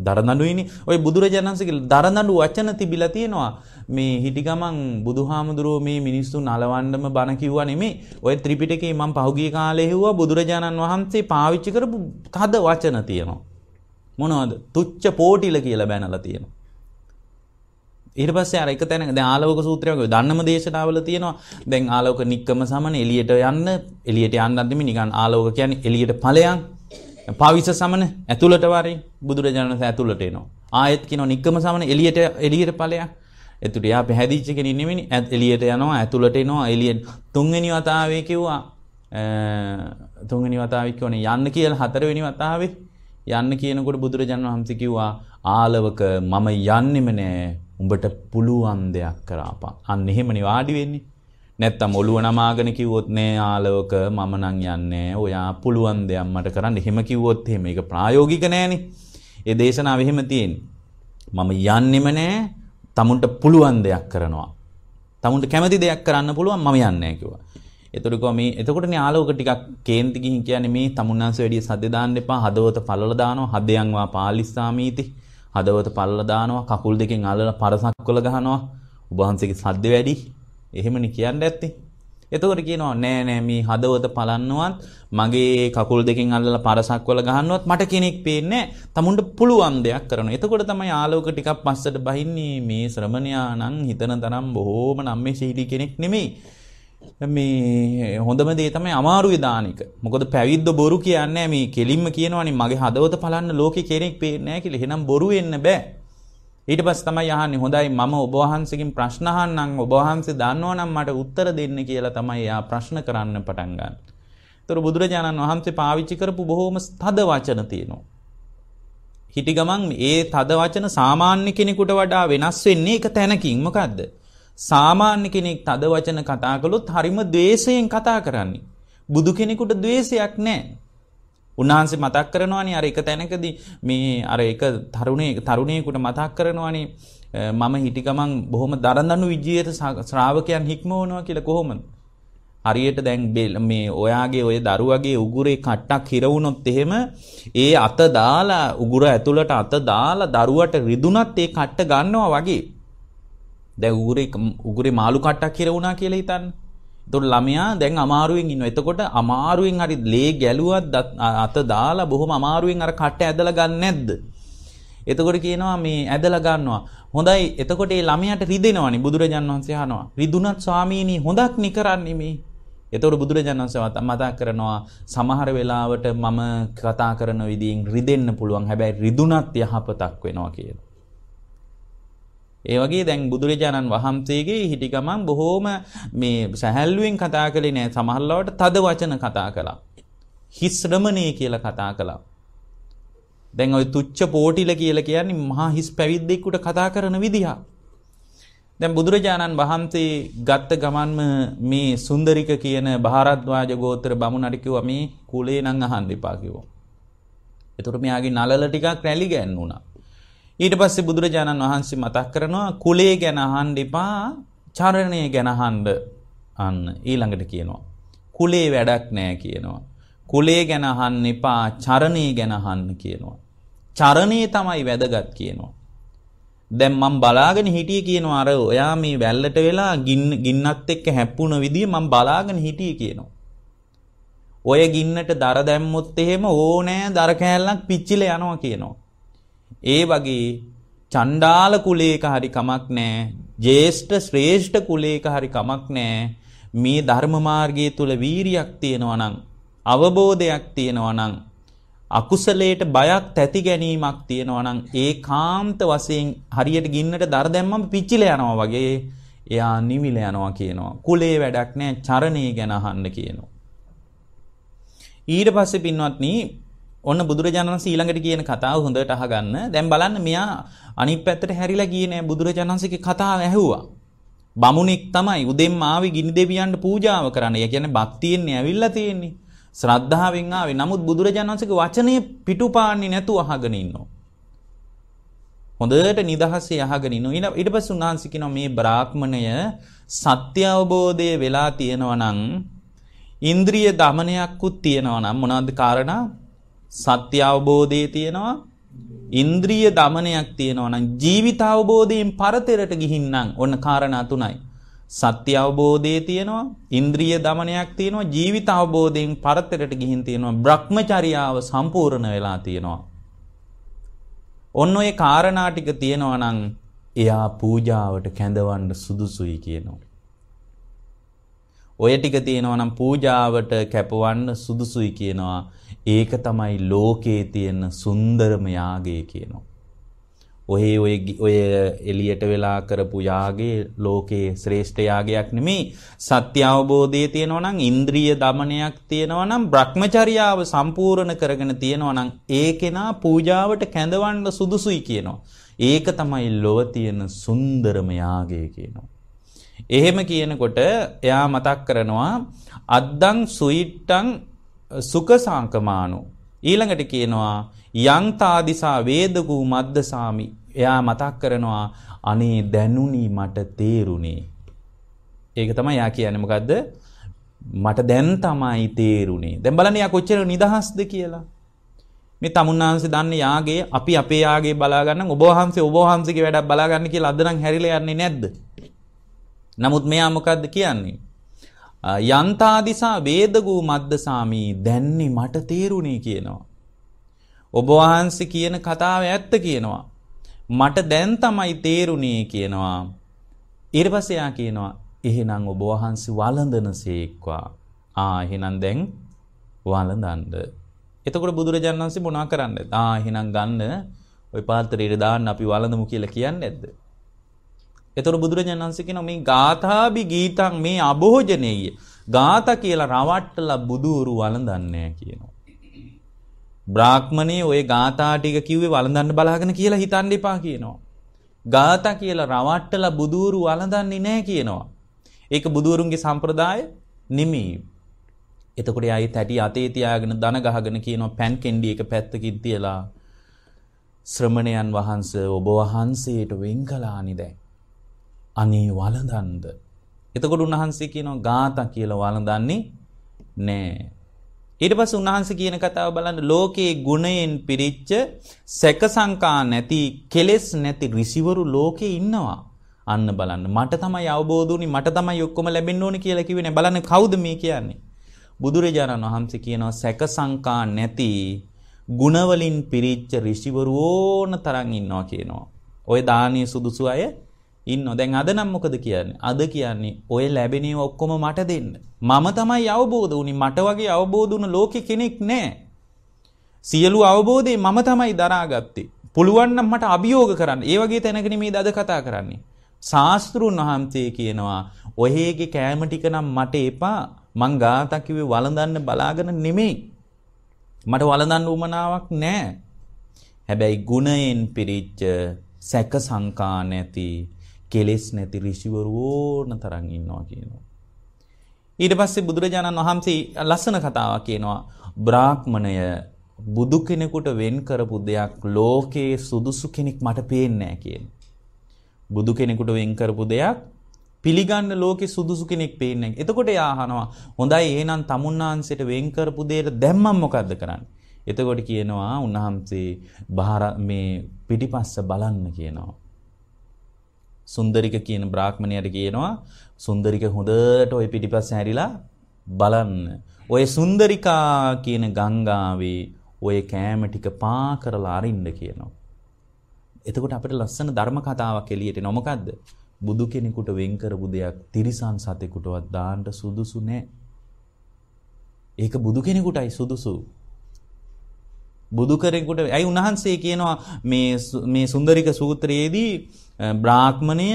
දරනඩුවනි ඔය බුදුරජාණන්සක දරනඩු වචන තිබිල තියෙනවා මේ හිටිගමන් බුදුහාමුදුරුව මේ මිනිස්සු නලවන්ඩම බණකිව්වනෙමේ ඔය ත්‍රිපිටකේ මං පහුගිය කාලෙහිවා බුදුරජාණන් වහන්සේ පාවිච්චි කරපු තද වචන තියෙනවා. මොනවද තුච්ච පෝටිල කියලා බැනල තියෙනවා. ඊට පස්සේ අර එක තැනක දැන් ආලෝක සූත්‍රය වගේ දන්නම දේශනාවල තියෙනවා. දැන් ආලෝක නික්කම සමන එළියට යන්න එළියට යන්නත් නෙමෙයි නිකන් ආලෝක කියන්නේ එළියට ඵලයන්. පවිස සමන ඇතුළට වරින් බුදුරජාණන් වහන්සේ ඇතුළට එනවා. ආයෙත් කියනවා නික්කම සමන එළියට එළියට ඵලයන්. එතකොට යා පැහැදිච්ච කෙනෙක් නෙමෙයි එළියට යනවා ඇතුළට එනවා එළියට තුන්වෙනි වතාවේ කිව්වා තුන්වෙනි වතාවේ කියන්නේ යන්න කියලා හතරවෙනි වතාවේ යන්න කියනකොට බුදුරජාණන් වහන්සේ කිව්වා ආලවක මම යන්නෙම නෑ උඹට පුළුවන් දෙයක් කරාපන්. අන්න එහෙමනේ වාඩි වෙන්නේ. නැත්තම් ඔළුව නමාගෙන කිව්වොත් නෑ ආලවක මම නම් යන්නේ ඔයා පුළුවන් දෙයක් මට කරන්න. එහෙම කිව්වොත් එහෙම ඒක ප්‍රායෝගික නෑනේ. ඒ දේශනාව එහෙම තියෙන්නේ. මම යන්නෙම නෑ. තමුන්ට පුළුවන් දෙයක් කරනවා. තමුන්ට කැමති දෙයක් කරන්න පුළුවන් මම යන්නේ නෑ කිව්වා. එතකොට මේ එතකොටනේ ආලෝක ටිකක් කේන්ති ගිහින් කියන්නේ මේ තමුන්නාංශ වැඩි සද්ද දාන්න එපා. හදවත පළල දානවා. හදයන්වා පාලිස්සාමීති. හදවත පල්ල දානවා කකුල් දෙකෙන් අල්ලලා පරසක් කොල ගහනවා උභහන්සේගේ සද්ද වැඩි එහෙමනේ කියන්න ඇත්තේ එතකොට කියනවා නෑ නෑ මේ හදවත පලන්නවත් මගේ කකුල් දෙකෙන් අල්ලලා පරසක් වල ගහන්නවත් මට කෙනෙක් පේන්නේ තමුන්ට පුළුවන් දෙයක් කරනවා. එතකොට තමයි ආලෝක ටිකක් පස්සට බහින්නේ මේ ශ්‍රමණයා නම් හිතන තරම් බොහෝම නම්මේ ශීලී කෙනෙක් නෙමෙයි. මේ හොඳම දේ තමයි අමාරුවේ දාන එක. මොකද පැවිද්ද බොරු කියන්නේ මේ කෙලින්ම කියනවනේ මගේ හදවත පලන්න ලෝකේ කෙනෙක් පේන්නේ නැහැ කියලා. එහෙනම් බොරු වෙන්න බෑ. ඊට පස්සේ තමයි අහන්නේ හොඳයි මම ඔබ වහන්සේගෙන් ප්‍රශ්න අහන්නම් ඔබ වහන්සේ දන්නවනම් මට උත්තර දෙන්න කියලා තමයි එයා ප්‍රශ්න කරන්න පටන් ගන්න. ඒතර බුදුරජාණන් වහන්සේ පාවිච්චි කරපු බොහොම තද වචන තියෙනවා. හිටි ගමන් ඒ තද වචන සාමාන්‍ය කෙනෙකුට වඩා වෙනස් වෙන්නේ ඒක තැනකින් මොකද්ද? සාමාන්‍ය කෙනෙක් තද වචන කතා කළොත් හරිම ද්වේෂයෙන් කතා කරන්නේ. බුදු කෙනෙකුට ද්වේෂයක් නැහැ. උන්වහන්සේ මතක් කරනවානේ අර එක තැනකදී මේ අර එක තරුණේ තරුණේකට මතක් කරනවානේ මම හිටි ගමන් බොහොම දරදඬු විජියට ශ්‍රාවකයන් හික්මවනවා කියලා කොහොමද? හරියට දැන් මේ ඔයාගේ ඔය දරුවගේ උගුරේ කට්ටක් හිර වුණොත් එහෙම ඒ අත දාලා උගුර ඇතුළට අත දාලා දරුවට රිදුනත් ඒ කට්ට ගන්නවා වගේ දැ ඌර උගුරේ මාළු කට්ටක් කෙරවුණා කියලා හිතන්න. එතකොට ළමයා දැන් අමාරුවෙන් ඉන්නවා. එතකොට අමාරුවෙන් හරි ලේ ගැලුවත් අත දාලා බොහොම අමාරුවෙන් අර කට ඇදලා ගන්න නැද්ද? එතකොට කියනවා මේ ඇදලා ගන්නවා. හොඳයි. එතකොට මේ ළමයාට රිදෙනවනේ බුදුරජාණන් වහන්සේ අහනවා. රිදුනත් ස්වාමීනි හොඳක් නිකරන්නේ මේ. එතකොට බුදුරජාණන් වහන්සේ මතක් කරනවා සමහර වෙලාවට මම කතා කරන විදිහෙන් රිදෙන්න පුළුවන්. හැබැයි රිදුනත් යහපතක් වෙනවා කියලා. ඒ වගේ දැන් බුදුරජාණන් වහන්සේගේ හිටි ගමන් බොහෝම මේ සැහැල්ලුවෙන් කතා කළේ නෑ සමහරවට තද වචන කතා කළා. හිස් ශ්‍රමණේ කියලා කතා කළා. දැන් ওই තුච්ච පෝටිල කියලා කියන්නේ මහා හිස් පැවිද්දෙකුට කතා කරන විදිහ. දැන් බුදුරජාණන් වහන්සේ ගත්ත ගමන්ම මේ සුන්දරික කියන භාරද්වාජ ගෝත්‍ර බමුණට කිව්වා මේ කුලේ නම් අහන්න එපා කිව්වා. ඒතර මෙයාගේ නලල ටිකක් රැලි ගෑන් වුණා. ඊට පස්සේ බුදුරජාණන් වහන්සේ මතක් කරනවා කුලේ ගැන අහන්න එපා චරණය ගැන අහන්න අන්න ඊළඟට කියනවා කුලේ වැඩක් නෑ කියනවා කුලේ ගැන අහන්න එපා චරණය ගැන අහන්න කියනවා චරණය තමයි වැදගත් කියනවා දැන් මම බලාගෙන හිටියේ කියනවා අර ඔයා මේ වැල්ලට වෙලා ගින්න ගින්නත් එක්ක හැප්පුණ විදිය මම බලාගෙන හිටියේ කියනවා. ඔය ගින්නට දර දැම්මොත් එහෙම ඕනෑ දර කෑල්ලක් පිච්චිලා යනවා කියනවා. ඒ වගේ චණ්ඩාල කුලේක හරි කමක් නැහැ. ජේෂ්ඨ ශ්‍රේෂ්ඨ කුලේක හරි කමක් නැහැ. මේ ධර්ම මාර්ගයේ තුල වීරියක් තියෙනවා නම් අවබෝධයක් තියෙනවා නම් අකුසලයට බයක් තැති ගැනීමක් තියෙනවා නම් ඒකාන්ත වශයෙන් හරියට ගින්නට දර දැම්මම පිච්චිල යනවා වගේ එයා නිවිල යනවා කියනවා. කුලේ වැඩක් නැහැ චරණේ ගැන අහන්න කියනවා. ඊට පස්සේ පින්වත්නි ඔන්න බුදුරජාණන් ඊළඟට කියන කතාව හොඳට අහගන්න. දැන් බලන්න මෙයා අනිත් පැත්තට හැරිලා ගියේ නෑ බුදුරජාණන්සේගේ කතාව ඇහුවා. බමුණෙක් තමයි උදෙන්ම ආවේ ගිනි දෙවියන්ට පූජාව කරන්න. ඒ කියන්නේ භක්තියෙන් ඇවිල්ලා තියෙන්නේ. ශ්‍රද්ධාවෙන් ආවේ. නමුත් බුදුරජාණන්සේගේ වචනේ පිටුපාන්නේ නැතුව අහගෙන ඉන්නවා. හොඳට නිදහසේ අහගෙන ඉනු. ඊට පස්සේ උන්වහන්සේ කියනවා මේ බ්‍රාහ්මණය සත්‍ය අවබෝධය වෙලා තියෙනවා නම් ඉන්ද්‍රිය දමනයක්කුත් තියෙනවා නම් මොනවද කාරණා? සත්‍ය අවබෝධය තියෙනවා ඉන්ද්‍රිය දමනයක් තියෙනවා නම් ජීවිත අවබෝධයෙන් පරතරට ගිහින් නම් ඔන්න කාරණා තුනයි. සත්‍ය අවබෝධයේ තියෙනවා ඉන්ද්‍රිය දමනයක් තියෙනවා ජීවිත අවබෝධයෙන් පරතරට ගිහින් තියෙනවා භ්‍රමචර්යාව සම්පූර්ණ වෙලා තියෙනවා. ඔන්න ඔය කාරණා ටික තියෙනවා නම් එයා පූජාවට කැඳවන්න සුදුසුයි කියනවා. ඔය ටික තියෙනවා නම් පූජාවට කැපවන්න සුදුසුයි කියනවා. ඒක තමයි ලෝකේ තියෙන සුන්දරම යාගය කියනවා. ඔහේ ඔය ඔය එලියට වෙලා කරපු යාගේ ලෝකේ ශ්‍රේෂ්ඨ යාගයක් නෙමේ. සත්‍ය අවබෝධය තියෙනවා නම් ඉන්ද්‍රිය দমনයක් තියෙනවා නම් Brahmacharyaව සම්පූර්ණ කරගෙන තියෙනවා නම් ඒ කෙනා පූජාවට කැඳවන්න සුදුසුයි කියනවා. ඒක තමයි ලොව තියෙන සුන්දරම යාගය කියනවා. එහෙම කියනකොට එයා මතක් කරනවා අද්දං සුයිට්ටං සුකසංකමානු. ඊළඟට කියනවා යංතාදිසා වේදකූ මද්දසාමි එයා මතක් කරනවා අනේ දැනුනි මට තේරුණේ. ඒක තමයි යා කියන්නේ මොකද්ද? මට දැන් තමයි තේරුණේ. දැන් බලන්න යා කොච්චර නිදහස්ද කියලා. මේ තමුන්හන්සේ දන්න යාගේ අපි අපේ යාගේ බලාගන්න ඔබහන්සේ ඔබහන්සගේ වැඩක් බලාගන්න කියලා අදනම් හැරිලා යන්නේ නැද්ද? නමුත් මෙයා මොකද්ද කියන්නේ? යන්තාදිසා වේදගූ මද්දසාමී දැන්නේ මට තේරුණේ කියනවා. ඔබ වහන්සේ කියන කතාව ඇත්ත කියනවා. මට දැන් තමයි තේරුණේ කියනවා. ඊට පස්සේ යා කියනවා එහෙනම් ඔබ වහන්සේ වළඳනසේක්වා. ආ එහෙනම් දැන් වළඳන්න. එතකොට බුදුරජාණන් වහන්සේ මොනා කරන්නද? ආ එහෙනම් ගන්න ওই පාත්‍රයට දාන්න අපි වළඳමු කියලා කියන්නේ නැද්ද? එතකොට බුදුරජාණන් වහන්සේ කියනවා මේ ගාථාබි ගීතං මේ අභෝජනෙය ගාත කියලා රවට්ටලා බුදුවරු වළඳන්නේ කියනවා. බ්‍රාහ්මණේ ওই ගාථා ටික කිව්වේ වළඳන්න බලාගෙන කියලා හිතන්න එපා කියනවා. ගාත කියලා රවට්ටලා බුදුවරු වළඳන්නේ නැහැ කියනවා. ඒක බුදුවරුන්ගේ සම්ප්‍රදාය නෙමෙයි. එතකොට යායි තැටි අතේ තියාගෙන දන ගහගෙන කියනවා පැන් කෙන්ඩි එක පැත්තකින් තියලා ශ්‍රමණයන් වහන්සේ ඔබ වහන්සේට වෙන් කළානි දැන් අනේ වළඳන්ද. එතකොට උන්වහන්සේ කියනවා ගාථා කියලා වළඳන්නේ නෑ. ඊට පස්සේ උන්වහන්සේ කියන කතාව බලන්න ලෝකයේ ගුණයෙන් පිරිච්ච සැකසංකා නැති කෙලෙස් නැති ඍෂිවරු ලෝකේ ඉන්නවා. අන්න බලන්න මට තමයි අවබෝධ වුනේ මට තමයි ඔක්කොම ලැබෙන්න ඕනේ කියලා කිව්වේ නෑ. බලන්න කවුද මේ කියන්නේ? බුදුරජාණන් වහන්සේ කියනවා සැකසංකා නැති ගුණවලින් පිරිච්ච ඍෂිවරු ඕන තරම් ඉන්නවා කියනවා. ওই දානීය සුදුසු අය ඉන්න දැන් අද නම් මොකද කියන්නේ අද කියන්නේ ඔය ලැබෙනේ ඔක්කොම මට දෙන්න මම තමයි අවබෝධ වුණේ මට වගේ අවබෝධ වුණ ලෝකෙ කෙනෙක් නැහැ සියලු අවබෝධේ මම තමයි දරාගත්තේ පුළුවන් නම් මට අභියෝග කරන්න ඒ වගේ තැනක නෙමෙයි අද කතා කරන්නේ ශාස්ත්‍රුන් වහන්සේ කියනවා ඔහේගේ කෑම ටික නම් මට එපා මං ගාතක් කිව්වේ වළඳන්න බලාගෙන නෙමෙයි මට වළඳන්න උමනාවක් නැහැ හැබැයි ගුණයෙන් පිරිච්ච සැක සංකා නැති කෙලෙස් නැති ඍෂිවරුෝන තරම් ඉන්නවා කියනවා. ඊට පස්සේ බුදුරජාණන් වහන්සේ ලස්සන කතාවක් කියනවා බ්‍රාහ්මණය බුදු කෙනෙකුට වෙන් කරපු දෙයක් ලෝකයේ සුදුසු කෙනෙක් මට පේන්නේ නැහැ කියන. බුදු කෙනෙකුට වෙන් කරපු දෙයක් පිළිගන්න ලෝකෙ සුදුසු කෙනෙක් පේන්නේ නැහැ. එතකොට එයා අහනවා හොඳයි එහෙනම් තමුන්නාන්සේට වෙන් කරපු දෙයට දැම්මම මොකද්ද කරන්නේ? එතකොට කියනවා උන්වහන්සේ මේ පිටිපස්ස බලන්න කියනවා. සුන්දරික කියන බ්‍රාහ්මණයට කියනවා සුන්දරික හොඳට ওই පිටිපස්ස හැරිලා බලන්න. ඔය සුන්දරිකා කියන ගංගාවේ ඔය කෑම ටික පා කරලා අරින්න කියනවා. එතකොට අපිට ලස්සන ධර්ම කතාවක් එළියට එනවා. මොකද්ද? බුදු කෙනෙකුට වෙන් කරපු දෙයක් තිරිසන් සතෙකුටවත් දාන්න සුදුසු නෑ. ඒක බුදු කෙනෙකුටයි සුදුසු. බුදු කෙනෙකුට ඇයි උන්වහන්සේ කියනවා මේ මේ සුන්දරික සූත්‍රයේදී බ්‍රාහ්මණය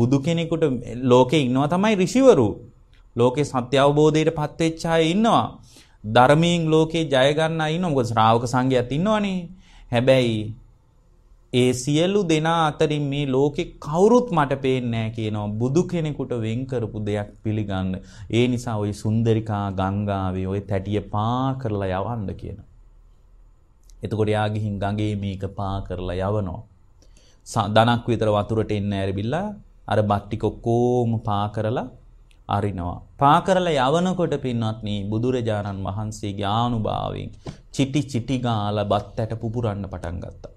බුදු කෙනෙකුට ලෝකේ ඉන්නවා තමයි ඍෂිවරු. ලෝකේ සත්‍ය අවබෝධයට පත් වෙච්ච අය ඉන්නවා. ධර්මයෙන් ලෝකේ ජය ගන්න අය ඉන්නවා. මොකද ශ්‍රාවක සංඝයාත් ඉන්නවනේ. හැබැයි ඒ සියලු දෙනා අතරින් මේ ලෝකේ කවුරුත් මට පේන්නේ නැහැ කියනවා බුදු කෙනෙකුට වෙන් කරපු දෙයක් පිළිගන්න. ඒ නිසා ওই සුන්දරිකා ගංගාවේ ওই තැටිය පා කරලා යවන්න කියනවා. එතකොට යා ගිහින් ගඟේ මේක පා කරලා යවනවා. ධනක් විතර වතුරට එන්න ඇරෙබිලා අර බත් ටික ඔක්කොම පා කරලා අරිනවා. පා කරලා යවනකොට පින්වත්නි බුදුරජාණන් වහන්සේගේ ආනුභාවයෙන් චිටි චිටි ගාලා බත් ඇට පුපුරන්න පටන් ගත්තා.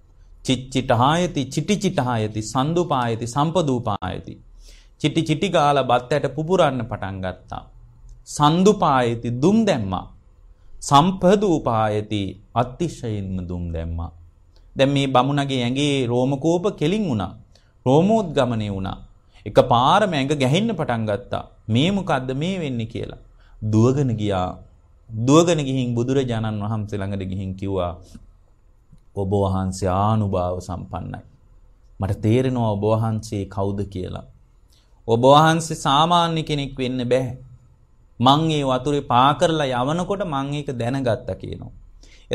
චිච්චිටහායති චිටි චිටහායති සන්දුපායති සම්පදූපායති චිටි චිටි ගාලා බත් ඇට පුපුරන්න පටන් ගත්තා. සන්දුපායති දුම් දැම්මා. සම්පදූපායති අතිශයින්ම දුම් දැම්මා. දැන් මේ බමුණගේ ඇඟේ රෝමකූප කෙලින් වුණා. රෝමෝද්ගමනය වුණා. එක පාරම ඇඟ ගැහෙන්න පටන් ගත්තා. මේ මොකද්ද මේ වෙන්නේ කියලා. දුවගෙන ගියා. දුවගෙන ගිහින් බුදුරජාණන් වහන්සේ ළඟට ගිහින් කිව්වා ඔබ වහන්සේ ආනුභාව සම්පන්නයි. මට තේරෙනවා ඔබ වහන්සේ කවුද කියලා. ඔබ වහන්සේ සාමාන්‍ය කෙනෙක් වෙන්න බෑ. මං ඒ වතුරේ පා කරලා යවනකොට මං ඒක දැනගත්තා කියනවා.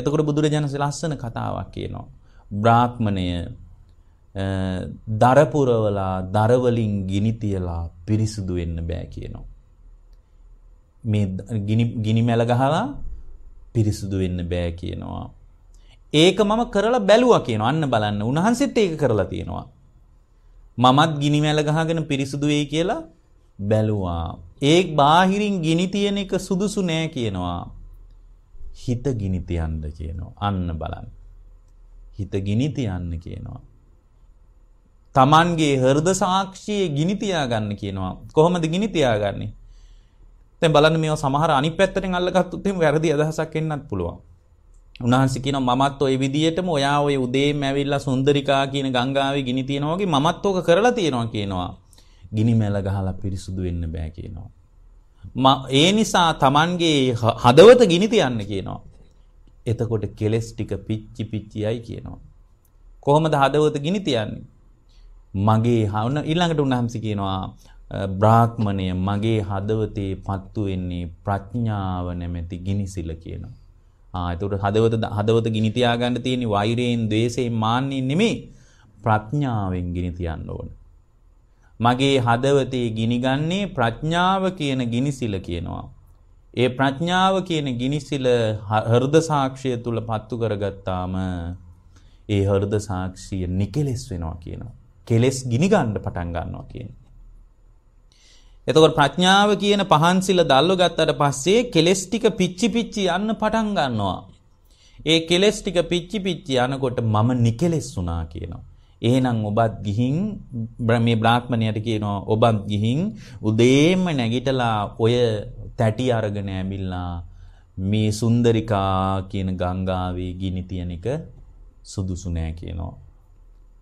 එතකොට බුදුරජාණන්සේ ලස්සන කතාවක් කියනවා. බ්‍රාහ්මණය දර පුරවලා දර වලින් ගිනි තියලා පිරිසුදු වෙන්න බෑ කියනවා. මේ ගිනි ගිනි මැල ගහලා පිරිසුදු වෙන්න බෑ කියනවා. ඒක මම කරලා බැලුවා කියනවා. අන්න බලන්න. උන්වහන්සේත් ඒක කරලා තියෙනවා. මමත් ගිනි මැල ගහගෙන පිරිසුදු වෙයි කියලා බැලුවා. ඒ බාහිරින් ගිනි තියෙන එක සුදුසු නෑ කියනවා. හිත ගිනි තියන්න කියනවා. අන්න බලන්න. හිත ගිනි තියන්න කියනවා. Tamanගේ හෘද සාක්ෂියේ ගිනි තියාගන්න කියනවා. කොහොමද ගිනි තියාගන්නේ? දැන් බලන්න මේව සමහර අනිත් පැත්තෙන් අල්ලගත්තොත් එහෙම වැරදි අදහසක් එන්නත් පුළුවන්. උන්වහන්සේ කියනවා මමත් ওই විදියටම ඔයා ওই උදේම ඇවිල්ලා සුන්දරිකා කියන ගංගාවේ ගිනි තියනවා වගේ මමත් ඕක කරලා තියෙනවා කියනවා. ගිනි මැල ගහලා පිරිසුදු වෙන්න බෑ කියනවා. ඒ නිසා Tamanගේ හදවත ගිනි තියන්න කියනවා. එතකොට කෙලස් ටික පිච්චි පිච්චියයි කියනවා. කොහොමද හදවත ගිනි තියන්නේ? මගේ හවුන ඊළඟට උන්වහන්සේ කියනවා බ්‍රාහ්මණය මගේ හදවතේ පත්තු වෙන්නේ ප්‍රඥාව නැමැති ගිනිසිල කියනවා. ආ එතකොට හදවත හදවත ගිනි තියාගන්න තියෙන්නේ වෛරයෙන්, ద్వේෂයෙන්, මාන්නෙන් නෙමෙයි ප්‍රඥාවෙන් ගිනි තියන්න ඕනේ. මගේ හදවතේ ගිනිගන්නේ ප්‍රඥාව කියන ගිනිසිල කියනවා. ඒ ප්‍රඥාව කියන ගිනිසිල හෘද සාක්ෂිය තුල පත්තු කරගත්තාම ඒ හෘද සාක්ෂිය නිකලෙස් වෙනවා කියනවා. කෙලෙස් ගිනි ගන්න පටන් ගන්නවා කියන්නේ. එතකොට ප්‍රඥාව කියන පහන් සිල දැල්ව ගත්තට පස්සේ කෙලෙස් ටික පිච්චි පිච්චි යන්න පටන් ගන්නවා. ඒ කෙලෙස් ටික පිච්චි පිච්චි යනකොට මම නිකලෙස් වුණා කියනවා. එහෙනම් ඔබත් ගිහින් මේ බ්‍රාහ්මණයට කියනවා ඔබත් ගිහින් උදේම නැගිටලා ඔය තැටි අරගෙන ඇවිල්ලා මේ සුන්දරිකා කියන ගංගාවේ ගිනි තියන එක සුදුසු නෑ කියනවා.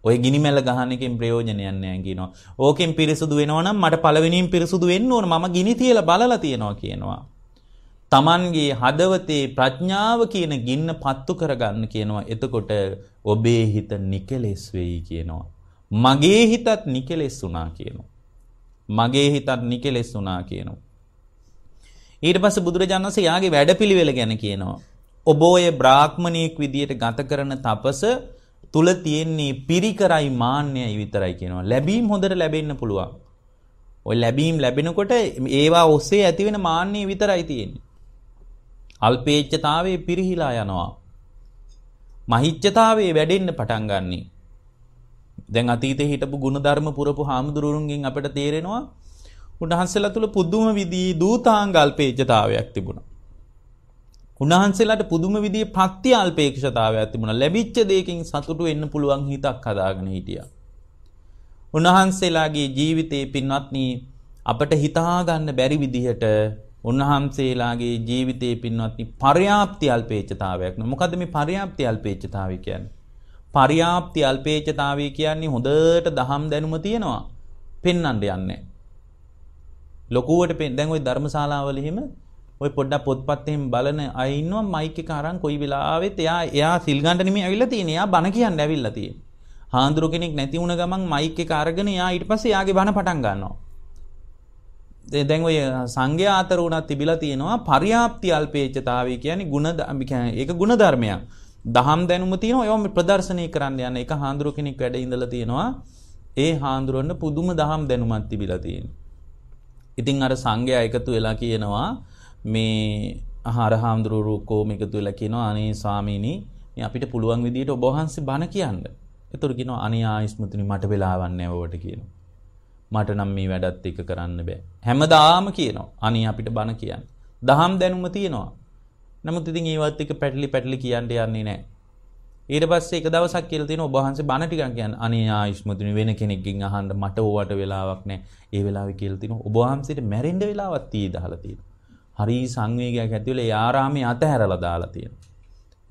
ඔය ගිනි මැල ගහන එකෙන් ප්‍රයෝජනයක් නෑ කියනවා. ඕකෙන් පිරිසුදු වෙනවා නම් මට පළවෙනියෙන් පිරිසුදු වෙන්න ඕන මම ගිනි තියලා බලලා තියනවා කියනවා. තමන්ගේ හදවතේ ප්‍රඥාව කියන ගින්න පත්තු කරගන්න කියනවා. එතකොට ඔබේ හිත නිකලෙස් වෙයි කියනවා. මගේ හිතත් නිකලෙස් වුණා කියනවා. මගේ හිතත් නිකලෙස් වුණා කියනවා. ඊට පස්සේ බුදුරජාණන් වහන්සේ යාගේ වැඩපිළිවෙල ගැන කියනවා. ඔබ ඔය බ්‍රාහ්මණයෙක් විදියට ගත කරන තපස තුල තියෙන්නේ පිරිකරයි මාන්නයයි විතරයි කියනවා. ලැබීම් හොඳට ලැබෙන්න පුළුවන්. ඔය ලැබීම් ලැබෙනකොට ඒවා ඔස්සේ ඇතිවෙන මාන්නේ විතරයි තියෙන්නේ. අල්පේච්ඡතාවයේ පිරිහිලා යනවා. මහිච්ඡතාවයේ වැඩෙන්න පටන් ගන්නී. දැන් අතීතේ හිටපු ಗುಣධර්ම පුරපු හාමුදුරුවන්ගෙන් අපිට තේරෙනවා උන්වහන්සේලා තුල පුදුම විදිහේ දූතාංග අල්පේච්ඡතාවයක් තිබුණා. උන්වහන්සේලාට පුදුම විදිහේ ප්‍රත්‍යල්පේක්ෂතාවයක් තිබුණා. ලැබිච්ච දෙයකින් සතුටු වෙන්න පුළුවන් හිතක් හදාගෙන හිටියා. උන්වහන්සේලාගේ ජීවිතේ පින්වත්නි අපට හිතා ගන්න බැරි විදිහට උන්වහන්සේලාගේ ජීවිතයේ පින්වත්නි පර්‍යාප්ති අල්පේච්ඡතාවයක් නෙවෙයි. මොකද්ද මේ පර්‍යාප්ති අල්පේච්ඡතාවය කියන්නේ? පර්‍යාප්ති අල්පේච්ඡතාවය කියන්නේ හොඳට දහම් දැනුම තියෙනවා. පෙන්වන්න යන්නේ. ලොකුවට දැන් ওই ධර්මශාලාවල එහෙම ওই පොඩ්ඩක් පොත්පත් එහෙම බලන අය ඉන්නවා මයික් එක අරන් කොයි වෙලාවෙත් එයා එයා සිල් ගන්න නෙමෙයි ඇවිල්ලා තියෙන්නේ. එයා බණ කියන්න ඇවිල්ලා තියෙන්නේ. හාඳුරු කෙනෙක් නැති වුණ ගමන් මයික් එක අරගෙන එයා ඊට පස්සේ එයාගේ බණ පටන් ගන්නවා. දැන් ඔය සංඝයා අතර උනත් තිබිලා තියෙනවා පරියාප්ති අල්පේච්ඡතාවය කියන්නේ ಗುಣ ඒක ಗುಣධර්මයක්. දහම් දැනුම තියෙනවා ඒවා ප්‍රදර්ශනය කරන්න යන එක හාඳුරු කෙනෙක් වැඩ ඉඳලා තියෙනවා. ඒ හාඳුරන්න පුදුම දහම් දැනුමක් තිබිලා තියෙනවා. ඉතින් අර සංඝයා එකතු වෙලා කියනවා මේ ආහාර හාමුදුරුවෝ කොහොම එකතු වෙලා කියනවා අනේ ස්වාමීනි මේ අපිට පුළුවන් විදියට ඔබ වහන්සේ බණ කියන්න. ඒතර කියනවා අනේ ආයස්මතුනි මට වෙලාවක් නැහැ ඔබට කියනවා. මට නම් මේ වැඩත් එක කරන්න බෑ. හැමදාම කියනවා. අනේ අපිට බන කියන්න. දහම් දැනුම තියෙනවා. නමුත් ඉතින් ඒවත් එක පැටලි පැටලි කියන්න යන්නේ නැහැ. ඊට පස්සේ එක දවසක් කියලා තියෙනවා ඔබ වහන්සේ බන ටිකක් කියන්න. අනේ ආයුෂ්මතුනි වෙන කෙනෙක්ගෙන් අහන්න මට ඕවට වෙලාවක් නැහැ. ඒ වෙලාවේ කියලා තියෙනවා ඔබ වහන්සේට මැරෙන්න වෙලාවක් තිය දාලා තියෙනවා. හරි සංවේගයක් ඇති වෙලා ඒ ආරාමයේ අතහැරලා දාලා තියෙනවා.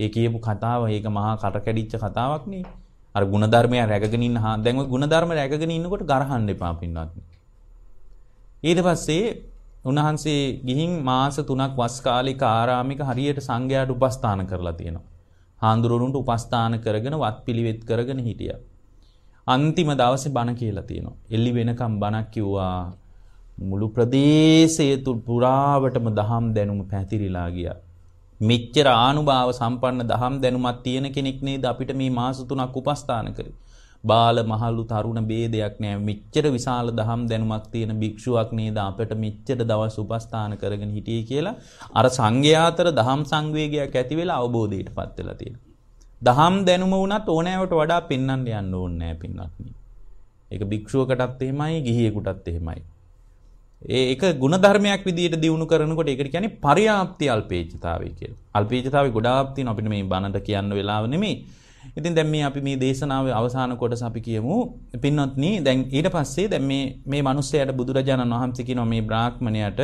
ඒ කියපු කතාව ඒක මහා කට කැඩිච්ච කතාවක් නේ. අර ಗುಣධර්මය රැකගෙන ඉන්න හා දැන් ওই ಗುಣධර්ම රැකගෙන ඉන්නකොට ගරහන්න එපා පින්වත්නි. ඊට පස්සේ උන්වහන්සේ ගිහින් මාස 3ක් වස් කාලික ආරාමික හරියට සංඝයාට උපස්ථාන කරලා තියෙනවා. හාඳුරුවරුන්ට උපස්ථාන කරගෙන වත් පිළිවෙත් කරගෙන හිටියා. අන්තිම දවසේ බණ කියලා තියෙනවා. එළි වෙනකම් බණක් කිව්වා. මුළු ප්‍රදේශය පුරාවටම දහම් දැනුම පැතිරිලා ගියා. මෙච්චර ආනුභාව සම්පන්න දහම් දැනුමක් තියෙන කෙනෙක් නේද අපිට මේ මාස තුනක් උපස්ථාන කරේ. බාල මහලු තරුණ ભેදයක් නෑ. මෙච්චර විශාල දහම් දැනුමක් තියෙන භික්ෂුවක් නේද අපිට මෙච්චර දවස් උපස්ථාන කරගෙන හිටියේ කියලා අර සංඝයාතර දහම් සංවේගයක් ඇති වෙලා අවබෝධයටපත් වෙලා තියෙනවා. දහම් දැනුම වුණත් ඕනෑවට වඩා පෙන්වන්න යන්න ඕනේ නෑ පින්වත්නි. ඒක භික්ෂුවකටත් එහෙමයි ගිහියෙකුටත් එහෙමයි. ඒක ගුණධර්මයක් විදිහට දිනු කරනකොට ඒකට කියන්නේ පරියාප්ති අල්පේච්ඡතාවය කියලා. අල්පේච්ඡතාවය ගොඩාක් තියෙන අපිට මේ බණට කියන්න වෙලාව නෙමෙයි. ඉතින් දැන් මේ අපි මේ දේශනාවේ අවසාන කොටස අපි කියමු. පින්වත්නි දැන් ඊට පස්සේ දැන් මේ මේ මිනිස්යාට බුදුරජාණන් වහන්සේ කියනවා මේ බ්‍රාහ්මණයට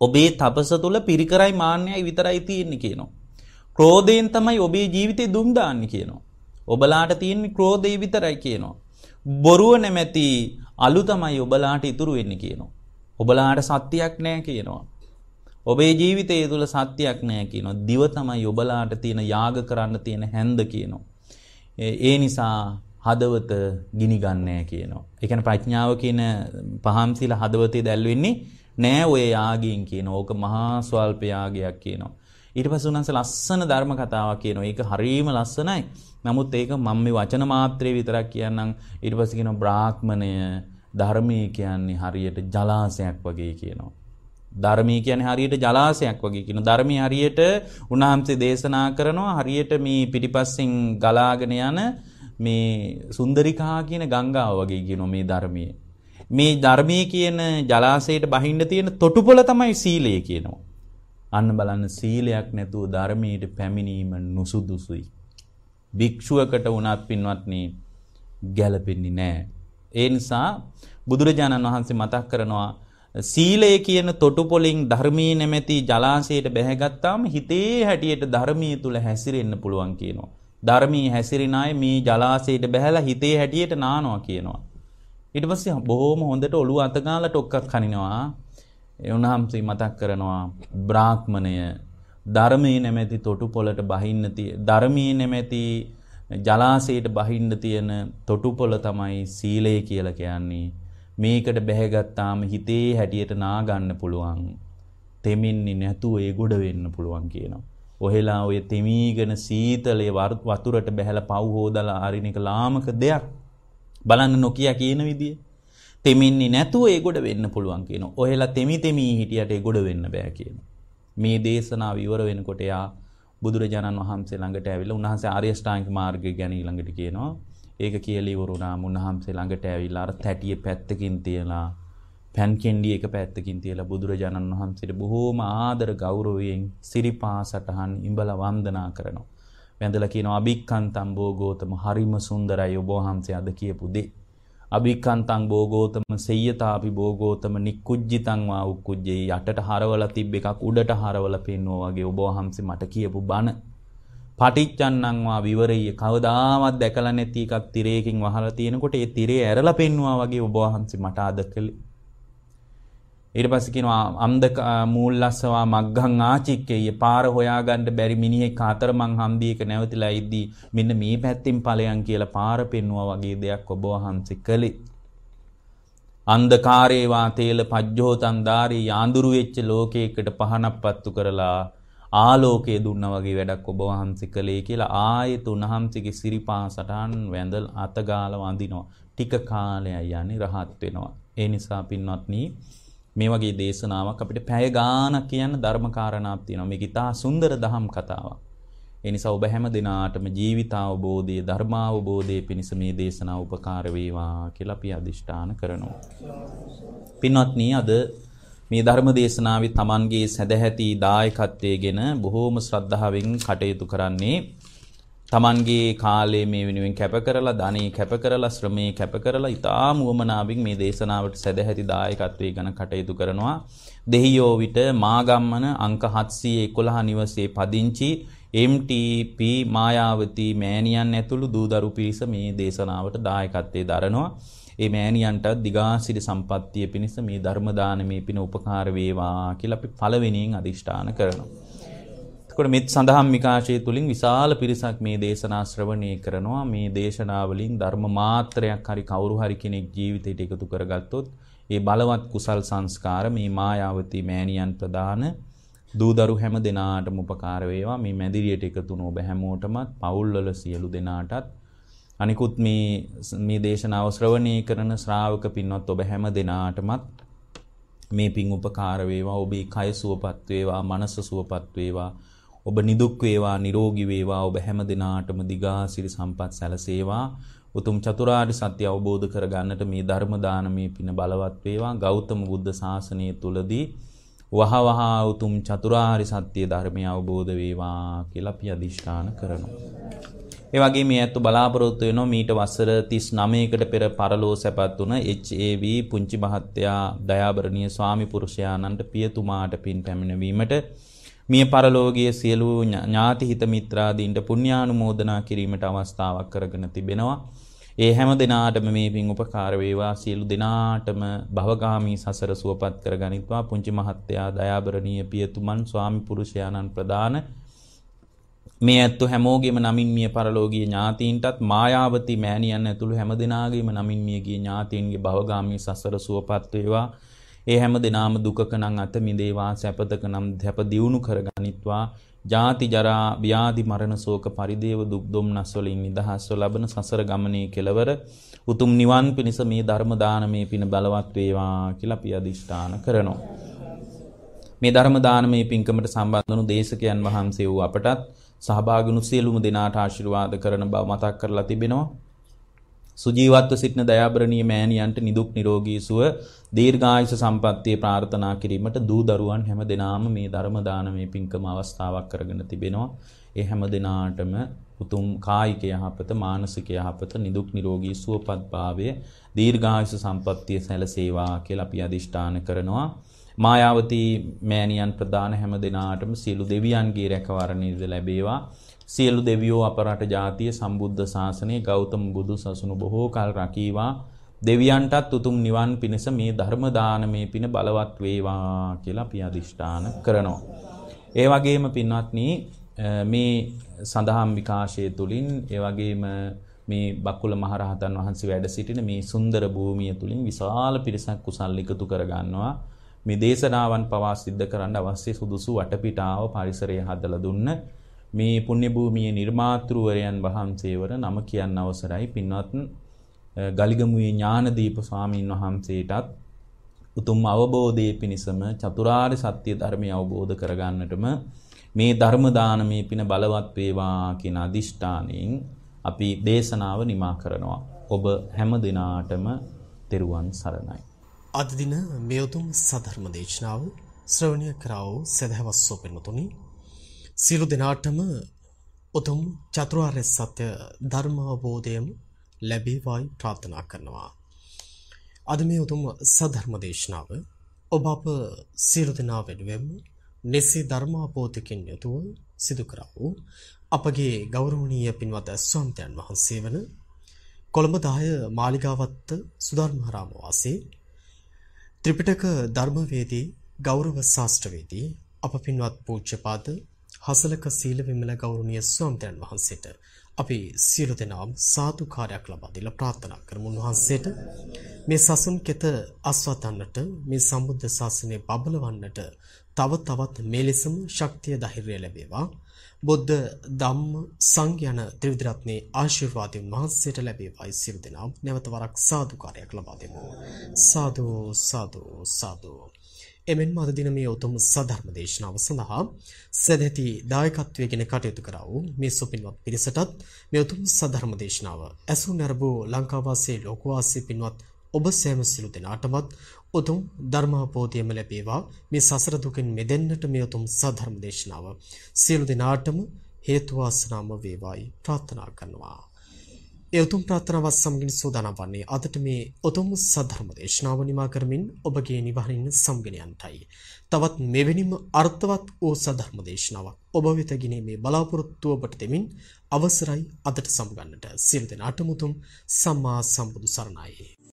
ඔබේ තපස තුල පිරිකරයි මාන්නයයි විතරයි තියෙන්නේ කියනවා. ක්‍රෝධයෙන් තමයි ඔබේ ජීවිතේ දුම් දාන්නේ කියනවා. ඔබලාට තියෙන්නේ ක්‍රෝධය විතරයි කියනවා. බොරුව නැමැති අලු තමයි ඔබලාට ඉතුරු වෙන්නේ කියනවා. ඔබලාට සත්‍යයක් නෑ කියනවා. ඔබේ ජීවිතය තුළ සත්‍යයක් නෑ කියනවා. දිව තමයි ඔබලාට තියෙන යාග කරන්න තියෙන හැන්ද කියනවා. ඒ නිසා හදවත ගිනි ගන්නෑ කියනවා. ඒ කියන්නේ ප්‍රඥාව කියන පහම් සීල හදවතේ දැල්වෙන්නේ නෑ ඔය යාගයෙන් කියනවා. ඕක මහා ස්වල්ප යාගයක් කියනවා. ඊට පස්සේ උන්වහන්සේ ලස්සන ධර්ම කතාවක් කියනවා. ඒක හරීම ලස්සනයි. නමුත් ඒක මම මේ වචන මාත්‍රේ විතරක් කියන්නම්. ඊට පස්සේ කියනවා බ්‍රාහ්මණය ධර්මය කියන්නේ හරියට ජලාශයක් වගේ කියනවා. ධර්මය කියන්නේ හරියට ජලාශයක් වගේ කියනවා. ධර්මය හරියට උන්වහන්සේ දේශනා කරනවා හරියට මේ පිටිපස්සෙන් ගලාගෙන යන මේ සුන්දරිකා කියන ගංගාව වගේ කියනවා මේ ධර්මයේ. මේ ධර්මයේ කියන ජලාශයට බහින්න තියෙන තොටුපොළ තමයි සීලය කියනවා. අන්න බලන්න සීලයක් නැතුව ධර්මයට පැමිණීම නුසුදුසුයි. භික්ෂුවකට වුණත් පින්වත්නි ගැළපෙන්නේ නැහැ. ඒ නිසා බුදුරජාණන් වහන්සේ මතක් කරනවා සීලය කියන තොටුපොලින් ධර්මී නැමැති ජලාශයට බැහැගත්තාම හිතේ හැටියට ධර්මී තුල හැසිරෙන්න පුළුවන් කියනවා. ධර්මී හැසිරෙන අය මේ ජලාශයට බැහැලා හිතේ හැටියට නානවා කියනවා. ඊට පස්සේ බොහොම හොඳට ඔළුව අතගාලා ටොක්කක් කනිනවා. උන්වහන්සේ මතක් කරනවා බ්‍රාහ්මණය ධර්මයේ නැමැති තොටුපොළට බහින්න තිය ධර්මයේ නැමැති ජලාසයට බහින්න තියෙන තොටුපොළ තමයි සීලය කියලා කියන්නේ. මේකට බැහැගත්තාම හිතේ හැටියට නාගන්න පුළුවන්. තෙමින්නේ නැතුව ඒ ගොඩ වෙන්න පුළුවන් කියනවා. ඔහෙලා ඔය තෙමීගෙන සීතලේ වතුරට බැහැලා පව් හොදලා අරින එක ලාමක දෙයක්. බලන්න නොකිය කියන විදිය. තෙමින්නේ නැතුව ඒ ගොඩ වෙන්න පුළුවන් කියන. ඔහෙලා තෙමි තෙමී හිටියට ඒ ගොඩ වෙන්න බෑ කියන. මේ දේශනාව ඉවර වෙනකොට එයා බුදුරජාණන් වහන්සේ ළඟට ඇවිල්ලා උන්වහන්සේ ආර්ය ශ්‍රාංගික මාර්ගය ගැන ඊළඟට කියනවා. ඒක කියලා ඉවර වුණාම උන්වහන්සේ ළඟට ඇවිල්ලා අර තැටිය පැත්තකින් තියලා පැන් කෙන්ඩි එක පැත්තකින් තියලා බුදුරජාණන් වහන්සේට බොහෝම ආදර ගෞරවයෙන් සිරිපා සටහන් ඉඹලා වන්දනා කරනවා. වැඳලා කියනවා අභික්කන්තම් භෝගෝතම හරිම සුන්දරයි ඔබ වහන්සේ අද කියපු දේ. අභික්කන්තං බෝගෝතම සෙය්‍යතාපි බෝගෝතම නික්කුජ්ජිතංවා උක්කුජ්ජේ යටට හරවලා තිබ්බ එකක් උඩට හරවලා පෙන්නවා වගේ ඔබ වහන්සේ මට කියපු බණ පටිච්චන්නංවා විවරයේ කවදාවත් දැකලා නැති එකක් තිරයකින් වහලා තියෙනකොට ඒ තිරේ ඇරලා පෙන්නවා වගේ ඔබ වහන්සේ මට අද කළේ ඊට පස්සේ කියනවා අම්දක මූල්ලස්සවා මග්ගං ආචික්කේය පාර හොයාගන්න බැරි මිනිහෙක් අතරමං හන්දියේක නැවතිලා ඉද්දී මෙන්න මේ පැත්තෙන් ඵලයන් කියලා පාර පෙන්නවා වගේ දෙයක් ඔබ වහන්සේ කළේ අන්ධකාරේවා තේල පජ්ජෝතන් ධාරී යාඳුරු වෙච්ච ලෝකයකට පහනක් පත්තු කරලා ආලෝකයේ දුන්නා වගේ වැඩක් ඔබ වහන්සේ කළේ කියලා ආයෙත් උන්වහන්සේගේ සිරිපා සටහන් වැඳල් අතගාලා වඳිනවා ටික කාලයක් යන්නේ රහත් වෙනවා ඒ නිසා පින්වත්නි මේ වගේ දේශනාවක් අපිට පැය ගාණක් කියන්න ධර්මකාරණාවක් තියෙනවා. මේක ඉතා සුන්දර දහම් කතාවක්. ඒ නිසා ඔබ හැම දිනාටම ජීවිත අවබෝධයේ ධර්ම අවබෝධයේ පිණිස මේ දේශනාව උපකාර වේවා කියලා අපි අදිෂ්ඨාන කරනවා. පින්වත්නි අද මේ ධර්ම දේශනාවේ Tamanගේ සදැහැති දායකත්වයේගෙන බොහෝම ශ්‍රද්ධාවෙන් කටයුතු කරන්නේ තමන්ගේ කාලේ මේ වෙනුවෙන් කැප කරලා ධනේ කැප කරලා ශ්‍රමයේ කැප කරලා ඉතාම වමනාවින් මේ දේශනාවට සැදැහැති දායකත්වයේ ගැන කටයුතු කරනවා දෙහියෝ විට මාගම්මන අංක 711 නිවසේ පදිංචි MTP මායාවති මෑණියන් ඇතුළු දූදරු පිරිස මේ දේශනාවට දායකත්වයේ දරනවා ඒ මෑණියන්ට දිගාසිරි සම්පත්තිය පිණිස මේ ධර්ම දානමේ පින උපකාර වේවා කියලා අපි පළවෙනියෙන් අදිෂ්ඨාන කරනවා එතකොට මෙත් සඳහම් විකාශය තුලින් විශාල පිරිසක් මේ දේශනා ශ්‍රවණය කරනවා. මේ දේශනාවලින් ධර්ම මාත්‍රයක් හරි කවුරු හරි කෙනෙක් ජීවිතයට එකතු කරගත්තොත් ඒ බලවත් කුසල් සංස්කාර මේ මායාවතී මෑණියන් ප්‍රදාන දූදරු හැම දෙනාටම උපකාර වේවා මේ මැදිරියට එකතු වුණ ඔබ හැමෝටමත් පවුල්වල සියලු දෙනාටත් අනිකුත් මේ මේ දේශනාව ශ්‍රවණය කරන ශ්‍රාවක පින්වත් ඔබ හැම දෙනාටමත් මේ පින් උපකාර වේවා ඔබේ කය සුවපත් වේවා මනස සුවපත් වේවා ඔබ නිදුක් වේවා නිරෝගී වේවා ඔබ හැම දිනාටම දිගාසිරි සම්පත් සැලසේවා උතුම් චතුරාර්ය සත්‍ය අවබෝධ කර ගන්නට මේ ධර්ම දානමේ පින බලවත් වේවා ගෞතම බුද්ධ ශාසනය තුලදී වහවහ උතුම් චතුරාර්ය සත්‍ය ධර්මය අවබෝධ වේවා කියලා අපි අදිෂ්ඨාන කරනවා ඒ වගේ මේ ඇත්ත බලාපොරොත්තු වෙනවා මීට වසර 39කට පෙර පරලෝ සැපත් වුණ HAV පුංචි මහත්තයා දයාබරණීය ස්වාමි පුරුෂයාණන්ට පියතුමාට පින් පැමිණවීමට මිය පරලෝකයේ සියලු ඥාති හිත මිත්‍රාදීන්ට පුණ්‍යානුමෝදනා කිරීමට අවස්ථාවක් කරගෙන තිබෙනවා. ඒ හැම දිනාටම මේ පින් උපකාර වේවා සියලු දිනාටම භවගාමී සසර සුවපත් කරගනිත්වා පුංචි මහත්තයා දයාබරණීය පියතුමන් ස්වාමි පුරුෂයාණන් ප්‍රදාන මේ ඇත්තු හැමෝගේම නමින් මිය පරලෝකීය ඥාතීන්ටත් මායාවති මෑණියන් ඇතුළු හැම දිනාගේම නමින් මියගිය ඥාතීන්ගේ භවගාමී සසර සුවපත් වේවා ඒ හැම දෙනාම දුකක නම් අත මිදේවා සැපතක නම් සැප දියුණු කරගනිත්වා ජාති ජරා ව්‍යාධි මරණ ශෝක පරිදේව දුක් දුම්නස් වලින් නිදහස්ව ලබන සසර ගමනේ කෙලවර උතුම් නිවන් පිණිස මේ ධර්ම දානමේ පින බලවත් වේවා කියලා අපි අදිෂ්ඨාන කරනවා. මේ ධර්ම දානමේ පින්කමට සම්බන්ධ වුණු දේශකයන් වහන්සේ වූ අපටත් සහභාගී වුණු සියලුම දෙනාට ආශිර්වාද කරන බව මතක් කරලා තිබෙනවා. සුජීවත්ව සිටින දයාබරණීය මෑණියන්ට නිදුක් නිරෝගී සුව දීර්ඝායුෂ සම්පන්නිය ප්‍රාර්ථනා කිරීමට දූ දරුවන් හැම දිනාම මේ ධර්ම දානමේ පින්කම අවස්ථාවක් කරගෙන තිබෙනවා. ඒ හැම දිනාටම උතුම් කායික යහපත මානසික යහපත නිදුක් නිරෝගී සුවපත් භාවය දීර්ඝායුෂ සම්පන්නිය සැලසේවා කියලා අපි අදිෂ්ඨාන කරනවා. මායාවති මෑණියන් ප්‍රදාන හැම දිනාටම සියලු දෙවියන්ගේ රැකවරණය ලැබේවා. සියලු දෙවියෝ අපරට ජාතිය සම්බුද්ධ ශාසනය ගෞතම බුදු සසුණු බොහෝ කල් රකීවා දෙවියන්ටත් උතුම් නිවන් පිණිස මේ ධර්මදානමේ පින බලවත් වේවා කියලා අපි අධිෂ්ඨාන කරනවා. ඒ වගේම පින්වත්නි මේ සඳහම් විකාශය තුළින් ඒ වගේම මේ බක්කුල මහරහතන් වහන්සේ වැඩ සිටින මේ සුන්දර භූමිය තුළින් විශාල පිරිසක් කුසල් එකතු කරගන්නවා. මේ දේශනාවන් පවා සිද්ධ කරන්න අවශ්‍ය සුදුසු වටපිටාව පරිසරය හදලා දුන්න මේ පුණ්‍ය භූමියේ නිර්මාතෘවරයන් වහන්සේවර නම කියන්න අවසරයි පින්වත් ගලිගමුවේ ඥානදීප ස්වාමීන් වහන්සේටත් උතුම් අවබෝධයේ පිණසම චතුරාර්ය සත්‍ය ධර්මය අවබෝධ කරගන්නටම මේ ධර්ම දානමේ පින බලවත් වේවා කියන අදිෂ්ඨානයෙන් අපි දේශනාව නිමා කරනවා. ඔබ හැම දිනාටම තෙරුවන් සරණයි. අද දින මේ උතුම් සධර්ම දේශනාව ශ්‍රවණය කරවෝ සදහවස්සෝ පින්තුනි සියලු දෙනාටම උතුම් චතුරාර්ය සත්‍ය ධර්ම අවබෝධයම ලැබේවායි ප්‍රාර්ථනා කරනවා. අද මේ උතුම් සධර්ම දේශනාව ඔබ අප සියලු දෙනා වෙනුවෙන් නිසි ධර්ම අවබෝධකින් යුතුව සිදු කරා වූ අපගේ ගෞරවනීය පින්වත් ස්වාමීන් වහන්සේ වන කොළඹ 10 මාලිගාවත්ත සුධර්මහාරාම වාසී ත්‍රිපිටක ධර්මවේදී ගෞරව ශාස්ත්‍රවේදී අප පින්වත් පූජ්‍යපාද හසලක සීල විමල ගෞරවනීය ස්වාමීන් වහන්සේට අපි සියලු දෙනාම සාදුකාරයක් ලබා දීලා ප්‍රාර්ථනා කරමු උන්වහන්සේට මේ සසුන් කෙත අස්වතන්නට මේ සම්බුද්ධ ශාසනය බබලවන්නට තව තවත් මේ ලෙසම ශක්තිය ධෛර්යය ලැබේවා බුද්ධ ධම්ම සංඝ යන ත්‍රිවිධ රත්නේ ආශිර්වාදයෙන් මහන්සියට ලැබේවායි සියලු දෙනාම නැවත වරක් සාදුකාරයක් ලබා දෙමු සාදු සාදු සාදු එමෙන්ම අද දින මේ උතුම් සධර්ම දේශනාව සඳහා සදැති දායකත්වයෙන් කටයුතු කරා වූ මේ සුපින්වත් පිරිසටත් මේ උතුම් සධර්ම දේශනාව ඇසු නරබෝ ලංකාවාසී ලෝකවාසී පින්වත් ඔබ සෑම සිළු දෙනාටමත් උතුම් ධර්මාපෝතියම ලැබේවා මේ සසර දුකින් මිදෙන්නට මේ උතුම් සධර්ම දේශනාව සියලු දෙනාටම හේතු වාසනාම වේවායි ප්‍රාර්ථනා කරනවා ඒ උතුම් ප්‍රාර්ථනාවත් සමගින් සූදානම් වන්නේ අදට මේ උතුම් සද්ධර්ම දේශනාව නිමා කරමින් ඔබගේ නිවහරින් සම්ගෙන යන්ටයි. තවත් මෙවැනිම අර්ථවත් වූ සද්ධර්ම දේශනාවක් ඔබ වෙත ගෙනීමේ බලාපොරොත්තු ඔබට දෙමින් අවසරයි අදට සමුගන්නට. සියලු දෙනාටම උතුම් සම්මා සම්බුදු සරණයි.